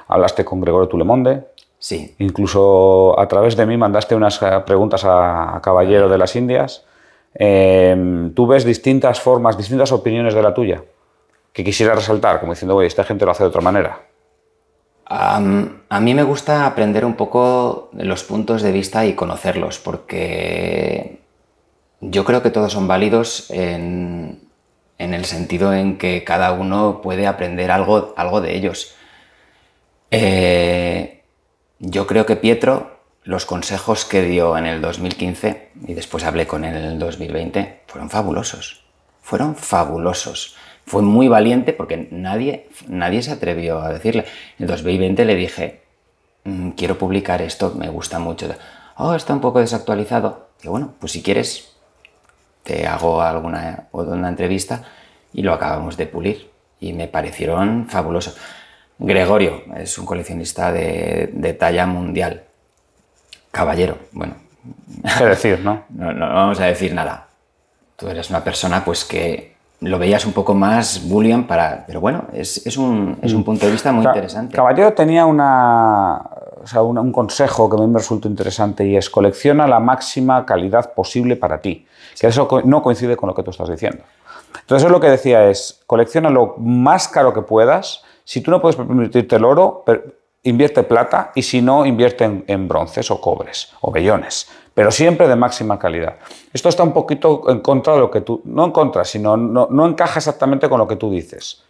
hablaste con Gregorio Tulemonde. Sí. Incluso a través de mí mandaste unas eh, preguntas a, Caballero de las Indias. Em, tú ves distintas formas, distintas opiniones de la tuya que quisiera resaltar, como diciendo, oye, esta gente lo hace de otra manera. a mí me gusta aprender un poco los puntos de vista y conocerlos, porque yo creo que todos son válidos en, en el sentido en que cada uno puede aprender algo, algo de ellos. Eh, yo creo que Pietro, los consejos que dio en el 2015, y después hablé con él en el 2020, fueron fabulosos. Fueron fabulosos. Fue muy valiente porque nadie, nadie se atrevió a decirle. En el 2020 le dije, mm, quiero publicar esto, me gusta mucho. Oh, está un poco desactualizado. Y bueno, pues si quieres, te hago alguna una entrevista y lo acabamos de pulir. Y me parecieron fabulosos. Gregorio es un coleccionista de, de talla mundial. Caballero, bueno. ¿Qué decir, no? no? vamos a decir nada. Tú eres una persona pues que lo veías un poco más bullion para... Pero bueno, es, un, mm. punto de vista muy interesante. Caballero tenía una, o un, consejo que a mí me resultó interesante y es colecciona la máxima calidad posible para ti que eso no coincide con lo que tú estás diciendo. Entonces, lo que decía es, colecciona lo más caro que puedas. Si tú no puedes permitirte el oro, invierte plata y si no, invierte en, bronces o cobres o vellones, pero siempre de máxima calidad. Esto está un poquito en contra de lo que tú, no en contra, sino no, encaja exactamente con lo que tú dices.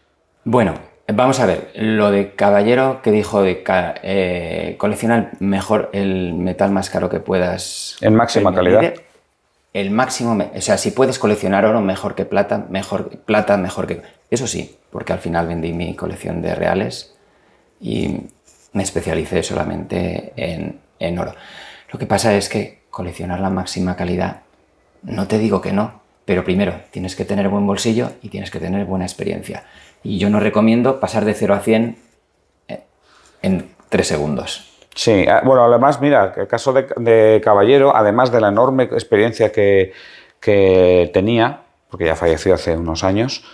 Bueno, vamos a ver, lo de Caballero que dijo de eh, coleccionar mejor el metal más caro que puedas. En máxima calidad el máximo, o sea, si puedes coleccionar oro mejor que plata, mejor plata, mejor que... Eso sí, porque al final vendí mi colección de reales y me especialicé solamente en, en oro. Lo que pasa es que coleccionar la máxima calidad, no te digo que no, pero primero tienes que tener buen bolsillo y tienes que tener buena experiencia. Y yo no recomiendo pasar de 0 a 100 eh, en 3 segundos. Sí, ah, bueno, además, mira, el caso de, Caballero, además de la enorme experiencia que, tenía, porque ya falleció hace unos años,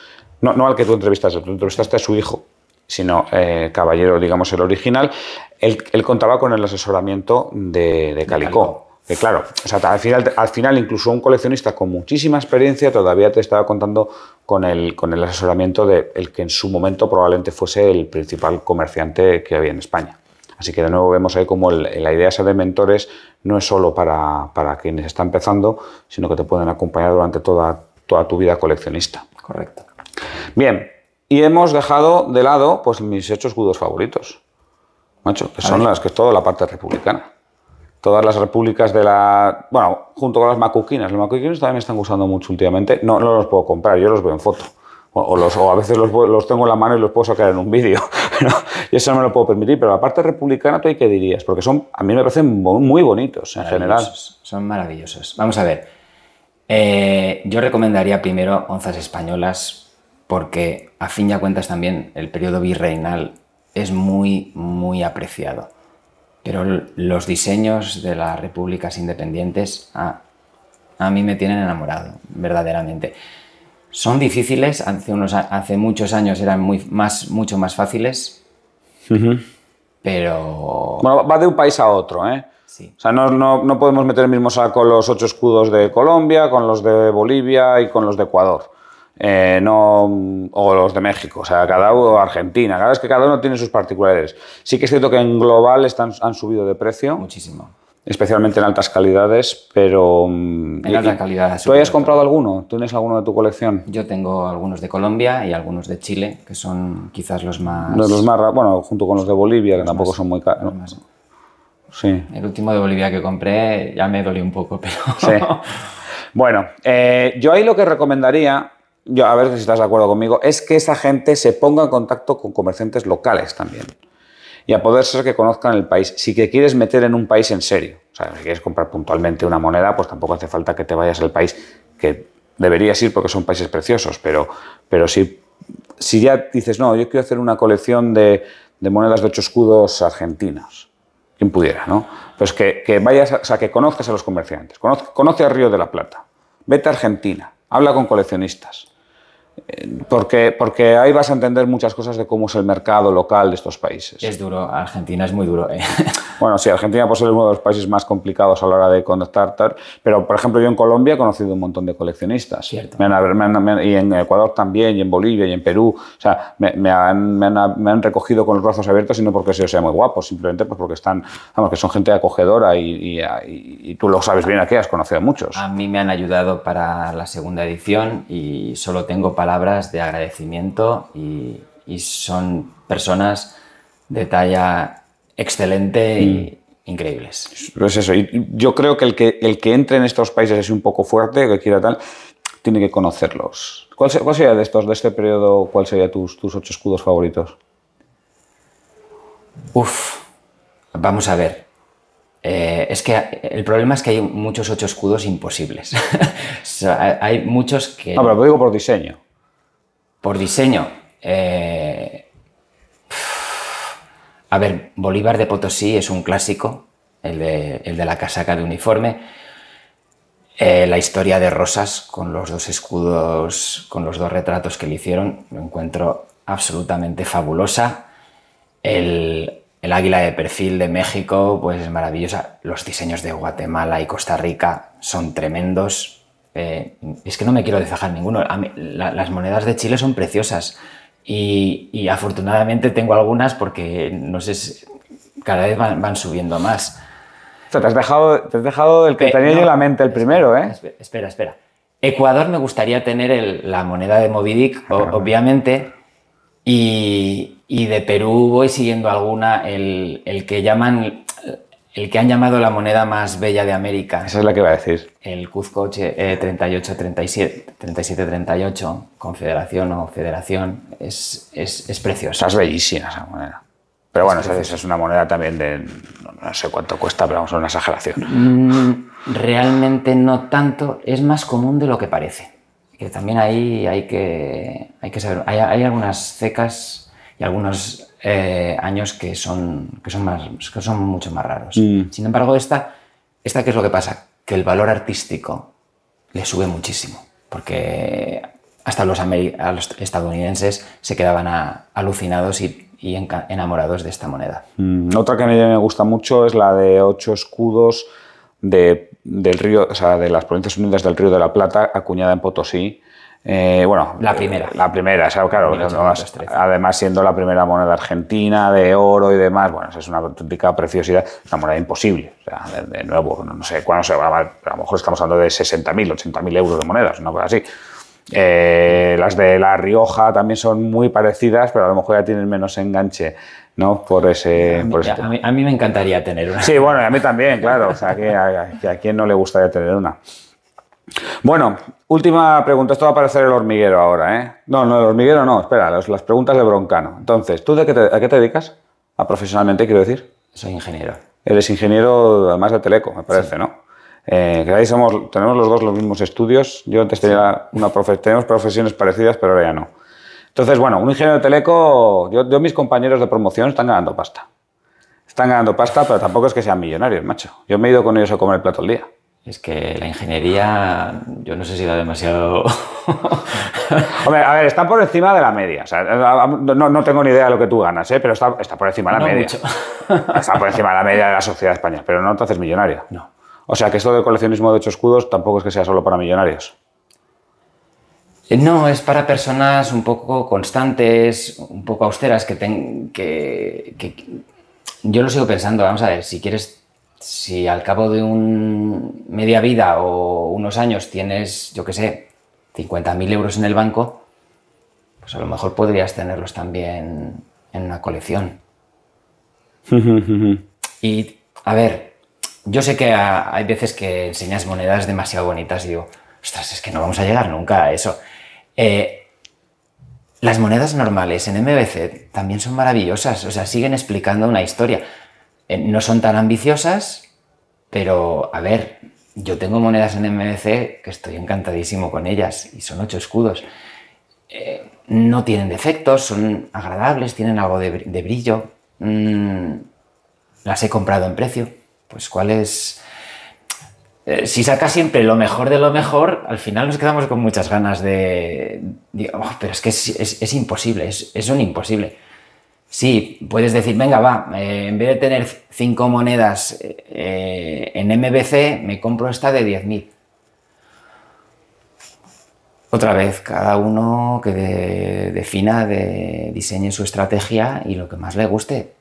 no, al que tú entrevistaste, tú entrevistaste a su hijo, sino eh, Caballero, digamos, el original, él, contaba con el asesoramiento de, Calicó. Que claro, o al, final, incluso un coleccionista con muchísima experiencia todavía te estaba contando con el, con el asesoramiento del el que en su momento probablemente fuese el principal comerciante que había en España. Así que de nuevo vemos ahí como la idea ser de mentores no es solo para, quienes están empezando, sino que te pueden acompañar durante toda, toda tu vida coleccionista. Correcto. Bien, y hemos dejado de lado pues, mis hechos gudos favoritos, macho, que son las que es toda la parte republicana. Todas las repúblicas de la. Bueno, junto con las macuquinas. Las macuquinas también me están gustando mucho últimamente. No, no los puedo comprar, yo los veo en foto o, a veces los, tengo en la mano y los puedo sacar en un vídeo. Y eso no me lo puedo permitir, pero la parte republicana, ¿tú qué dirías? Porque son, a mí me parecen muy bonitos en general. Son maravillosos. Vamos a ver. Eh, yo recomendaría primero Onzas Españolas porque, a fin de cuentas, también el periodo virreinal es muy, muy apreciado. Pero los diseños de las repúblicas independientes a, ah, a mí me tienen enamorado, verdaderamente son difíciles, hace, unos, hace muchos años eran muy, más, mucho más fáciles, pero... Bueno, va de un país a otro, ¿eh? O sea, no, podemos meter el mismo saco los ocho escudos de Colombia, con los de Bolivia y con los de Ecuador. Eh, no, o los de México, o sea, cada uno, Argentina, cada vez que cada uno tiene sus particulares. Sí que es cierto que en global están, han subido de precio. Muchísimo especialmente en altas calidades, pero... Mm, en altas calidades. ¿Tú hayas comprado alguno? ¿Tú ¿Tienes alguno de tu colección? Yo tengo algunos de Colombia y algunos de Chile, que son quizás los más... más bueno, junto con los de Bolivia, que tampoco son muy caros. Sí. El último de Bolivia que compré ya me dolió un poco, pero... Bueno, eh, yo ahí lo que recomendaría, yo, a ver si estás de acuerdo conmigo, es que esa gente se ponga en contacto con comerciantes locales también y a poder ser que conozcan el país. Si te quieres meter en un país en serio, o sea, si quieres comprar puntualmente una moneda, pues tampoco hace falta que te vayas al país que deberías ir porque son países preciosos, pero, pero si, si ya dices, no, yo quiero hacer una colección de, monedas de ocho escudos argentinas, quien pudiera, ¿no? Pues que, vayas, a, o sea, que conozcas a los comerciantes, conoce a Río de la Plata, vete a Argentina, habla con coleccionistas, porque, porque ahí vas a entender muchas cosas de cómo es el mercado local de estos países. Es duro, Argentina es muy duro. Eh. Bueno, sí, Argentina puede ser uno de los países más complicados a la hora de contactar pero por ejemplo yo en Colombia he conocido un montón de coleccionistas. Cierto. y en Ecuador también, y en Bolivia, y en Perú. O sea, me, me han, recogido con los brazos abiertos y no porque yo sea muy guapo, simplemente pues porque están, vamos, que son gente acogedora y, y, tú lo sabes bien aquí, has conocido a muchos. A mí me han ayudado para la segunda edición y solo tengo para palabras de agradecimiento y, son personas de talla excelente e increíbles. Pues es eso. Yo creo que el, que el que entre en estos países es un poco fuerte, que quiera tal, tiene que conocerlos. ¿Cuál, sería de estos, de este periodo, cuál sería tus, tus ocho escudos favoritos? Uf, vamos a ver. Eh, es que el problema es que hay muchos ocho escudos imposibles. hay muchos que... No, pero lo digo por diseño. Por diseño. Eh, a ver, Bolívar de Potosí es un clásico, el de, la casaca de uniforme. Eh, la historia de Rosas con los dos escudos, con los dos retratos que le hicieron, lo encuentro absolutamente fabulosa. El, el águila de perfil de México, pues es maravillosa. Los diseños de Guatemala y Costa Rica son tremendos. Eh, es que no me quiero desajar ninguno. las monedas de Chile son preciosas y, afortunadamente tengo algunas porque no sé, cada vez van, subiendo más. te has dejado, dejado el que eh, tenía en la mente el primero, ¿eh? Espera, espera. Ecuador me gustaría tener la moneda de Movidic, obviamente, y, de Perú voy siguiendo alguna, el que llaman el que han llamado la moneda más bella de América. Esa es la que va a decir. El Cuzco 38 eh, confederación o federación, es, es, es preciosa. Es bellísima esa moneda. Pero bueno, es, es una moneda también de no sé cuánto cuesta, pero vamos a una exageración. Mm, realmente no tanto, es más común de lo que parece. Que también ahí hay que, hay que saber. Hay, hay algunas cecas y algunos eh, años que son, que, son más, que son mucho más raros. Mm. Sin embargo, esta, esta, ¿qué es lo que pasa? Que el valor artístico le sube muchísimo, porque hasta los, los estadounidenses se quedaban alucinados y, enamorados de esta moneda. Mm, otra que a mí me gusta mucho es la de ocho escudos de, del río, o sea, de las provincias unidas del Río de la Plata, acuñada en Potosí, eh, bueno, la primera. La primera, claro. Además, siendo la primera moneda argentina de oro y demás, bueno, es una auténtica preciosidad, una moneda imposible. O sea, de, nuevo, no sé cuándo se va a, a lo mejor estamos hablando de 60.000, 80.000 euros de monedas, una cosa así. Eh, las de La Rioja también son muy parecidas, pero a lo mejor ya tienen menos enganche, ¿no? Por ese. A mí, me encantaría tener una. Sí, bueno, a mí también, claro. O sea, que a, a quién no le gustaría tener una. Bueno, última pregunta. Esto va a parecer el hormiguero ahora, ¿eh? No, no, el hormiguero no. Espera, las, preguntas de broncano. Entonces, ¿tú de qué a qué te dedicas? A profesionalmente, quiero decir. Soy ingeniero. Eres ingeniero, además de Teleco, me parece, ¿no? Eh, que ahí tenemos los dos los mismos estudios. Yo antes tenía una profesión, tenemos profesiones parecidas, pero ahora ya no. Entonces, bueno, un ingeniero de Teleco, yo, yo mis compañeros de promoción están ganando pasta. Están ganando pasta, pero tampoco es que sean millonarios, macho. Yo me he ido con ellos a comer el plato al día. Es que la ingeniería, yo no sé si da demasiado. Hombre, a ver, está por encima de la media. no, tengo ni idea de lo que tú ganas, ¿eh? pero está, por encima de la no media. está por encima de la media de la sociedad española, pero no entonces haces millonario. No. O sea, que esto de coleccionismo de ocho escudos tampoco es que sea solo para millonarios. Eh, no, es para personas un poco constantes, un poco austeras, que, ten, que yo lo sigo pensando. Vamos a ver, si quieres si al cabo de un media vida o unos años tienes, yo qué sé, 50.000 euros en el banco, pues a lo mejor podrías tenerlos también en una colección. y, a ver, yo sé que hay veces que enseñas monedas demasiado bonitas y digo, ostras, es que no vamos a llegar nunca a eso. Eh, las monedas normales en MBC también son maravillosas, o sea, siguen explicando una historia. Eh, no son tan ambiciosas, pero a ver, yo tengo monedas en MBC que estoy encantadísimo con ellas y son ocho escudos. Eh, no tienen defectos, son agradables, tienen algo de, brillo. Mm, las he comprado en precio. Pues cuál es... Eh, si sacas siempre lo mejor de lo mejor, al final nos quedamos con muchas ganas de... Oh, pero es que es, imposible, es un imposible. Sí, puedes decir, venga, va, eh, en vez de tener cinco monedas eh, en MBC, me compro esta de 10.000. Otra vez, cada uno que defina, de, diseñe su estrategia y lo que más le guste.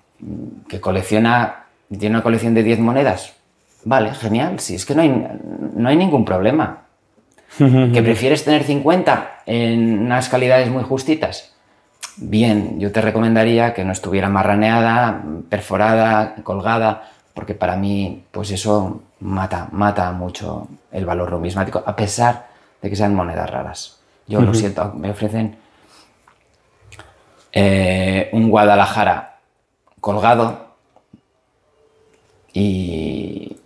Que colecciona, tiene una colección de 10 monedas. Vale, genial, sí, es que no hay, no hay ningún problema. que prefieres tener 50 en unas calidades muy justitas bien, yo te recomendaría que no estuviera marraneada, perforada, colgada, porque para mí, pues eso mata, mata mucho el valor numismático, a pesar de que sean monedas raras. Yo lo siento, me ofrecen eh, un Guadalajara colgado y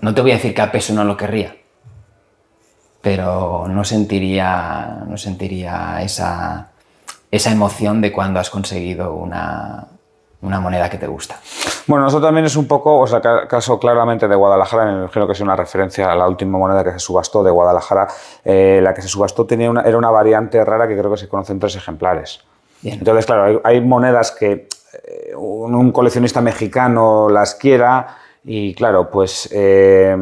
no, te voy a decir que a peso no lo querría, pero no sentiría, no sentiría esa, esa emoción de cuando has conseguido una, una moneda que te gusta. Bueno, eso también es un poco, o sea, caso claramente de Guadalajara, me imagino que es una referencia a la última moneda que se subastó de Guadalajara. Eh, la que se subastó tenía una, era una variante rara que creo que se conocen tres ejemplares. Entonces, claro, hay, monedas que eh, un, coleccionista mexicano las quiera y, claro, pues... Eh,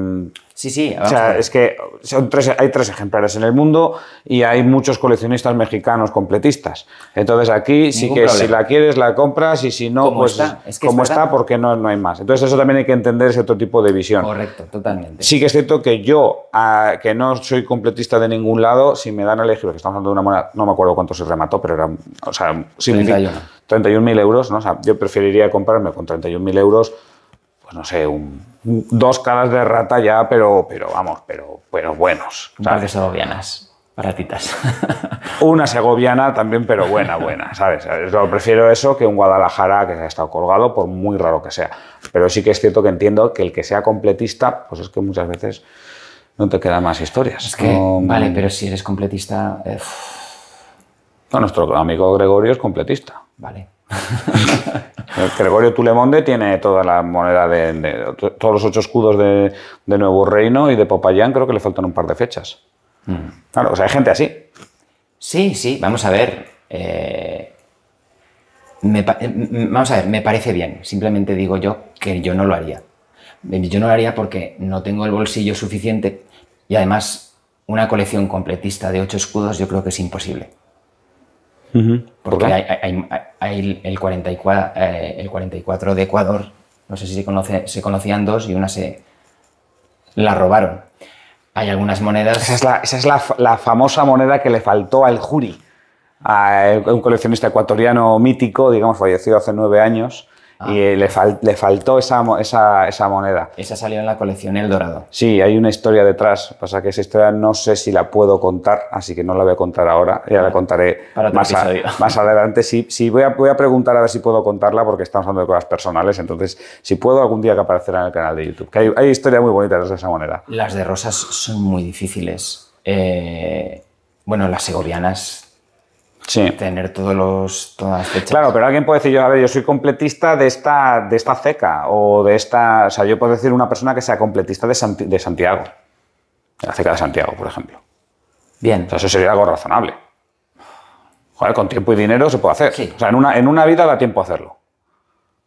Sí, sí. O sea, es que son tres, hay tres ejemplares en el mundo y hay muchos coleccionistas mexicanos completistas. Entonces aquí sí que si la quieres la compras y si no, pues como está, porque no, no hay más. Entonces eso también hay que entender ese otro tipo de visión. Correcto, totalmente. Sí que es cierto que yo, ah, que no soy completista de ningún lado, si me dan a elegir, porque estamos hablando de una moneda, no me acuerdo cuánto se remató, pero era, o sea, 31. 31.000 euros, ¿no? O sea, yo preferiría comprarme con 31.000 euros, pues no sé, un dos caras de rata ya, pero, pero vamos, pero, buenos. Un par de segovianas, baratitas. Una segoviana también, pero buena, buena, ¿sabes? Yo prefiero eso que un Guadalajara que se ha estado colgado, por muy raro que sea. Pero sí que es cierto que entiendo que el que sea completista, pues es que muchas veces no te quedan más historias. Es que, vale, pero si eres completista... Eh, nuestro amigo Gregorio es completista. Vale. Gregorio Tulemonde tiene toda la moneda de, todos los ocho escudos de, Nuevo Reino y de Popayán, creo que le faltan un par de fechas. Mm. Claro, o sea, hay gente así. Sí, sí, vamos a ver. Eh, eh, mm, vamos a ver, me parece bien. Simplemente digo yo que yo no lo haría. Yo no lo haría porque no tengo el bolsillo suficiente y además una colección completista de ocho escudos yo creo que es imposible. Porque hay, el, 44, el 44 eh, de Ecuador, no sé si se, conocían dos y una se la robaron. Hay algunas monedas. Esa es la, famosa moneda que le faltó al jury, a un coleccionista ecuatoriano mítico, digamos, fallecido hace nueve años, y ah. le, le faltó esa, esa, moneda. Esa salió en la colección El Dorado. Sí, hay una historia detrás. Pasa que esa historia no sé si la puedo contar, así que no la voy a contar ahora. Ya la contaré más, más, adelante. Sí, sí voy, a, voy preguntar a ver si puedo contarla porque estamos hablando de cosas personales. Entonces, si puedo, algún día que aparecerá en el canal de YouTube. Que hay, hay historias muy bonitas de esa moneda. Las de rosas son muy difíciles. Eh, bueno, las segovianas tener todos los, todas las fechas. Claro, pero alguien puede decir, yo, a ver, yo soy completista de esta, de esta ceca o de esta... O sea, yo puedo decir una persona que sea completista de, de Santiago, de la ceca de Santiago, por ejemplo. Bien. O sea, eso sería algo razonable. Joder, con tiempo y dinero se puede hacer. Sí. O sea, en una, en una vida da tiempo a hacerlo.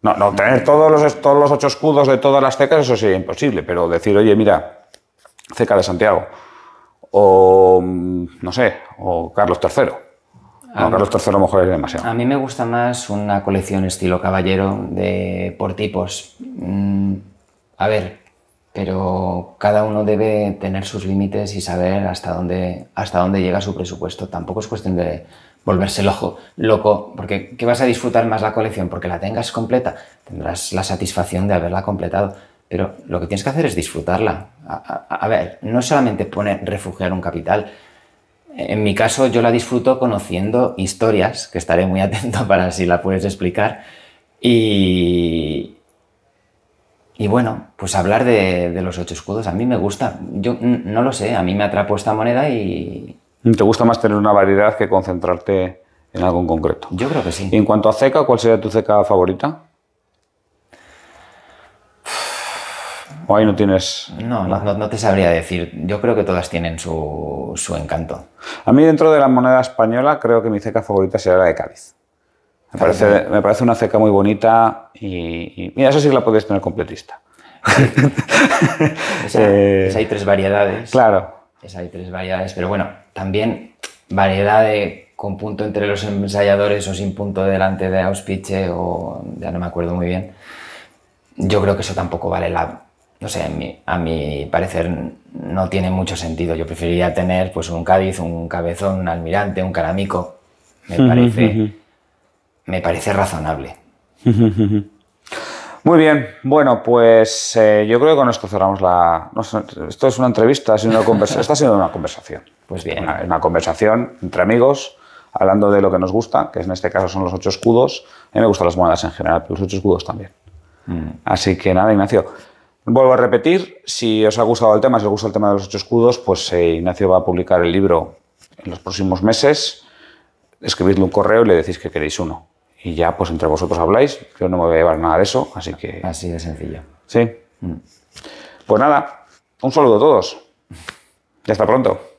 No, no, tener todos los, todos los ocho escudos de todas las cecas, eso sería imposible, pero decir, oye, mira, ceca de Santiago, o mm, no sé, o Carlos III. Ah. A lo mejor demasiado. A mí me gusta más una colección estilo caballero de, por tipos. Mm, a ver, pero cada uno debe tener sus límites y saber hasta dónde, hasta dónde llega su presupuesto. Tampoco es cuestión de volverse loco, loco, porque ¿qué vas a disfrutar más la colección? Porque la tengas completa, tendrás la satisfacción de haberla completado, pero lo que tienes que hacer es disfrutarla. A, ver, no solamente poner, refugiar un capital, en mi caso, yo la disfruto conociendo historias, que estaré muy atento para si la puedes explicar. Y, bueno, pues hablar de, de, los ocho escudos a mí me gusta. Yo no lo sé, a mí me atrapó esta moneda y... ¿Te gusta más tener una variedad que concentrarte en algo en concreto? Yo creo que sí. ¿Y en cuanto a ceca, cuál sería tu ceca favorita? ahí no tienes...? No, no, te sabría decir. Yo creo que todas tienen su, su, encanto. A mí dentro de la moneda española creo que mi ceca favorita será la de Cádiz. Me, parece, una ceca muy bonita y, Mira, eso sí la podrías tener completista. Eh, hay tres variedades. Claro. Esa hay tres variedades, pero bueno, también variedad de con punto entre los ensayadores o sin punto delante de auspice eh, o ya no me acuerdo muy bien. Yo creo que eso tampoco vale la, no sé, a mi, a mi, parecer no tiene mucho sentido. Yo preferiría tener pues un Cádiz, un Cabezón, un Almirante, un Caramico. Me parece, me parece razonable. Muy bien, bueno, pues eh, yo creo que con esto cerramos la... esto es una entrevista, es una conversa... está siendo una conversación. Pues bien. Una, una conversación entre amigos, hablando de lo que nos gusta, que en este caso son los ocho escudos. A mí me gustan las monedas en general, pero los ocho escudos también. Mm. Así que nada, Ignacio. Vuelvo a repetir, si os ha gustado el tema, si os gusta el tema de los ocho escudos, pues si eh, Ignacio va a publicar el libro en los próximos meses. Escribidle un correo y le decís que queréis uno. Y ya, pues entre vosotros habláis. Yo no me voy a llevar nada de eso, así que. Así de sencillo. Sí. Mm. Pues nada, un saludo a todos. Y hasta pronto.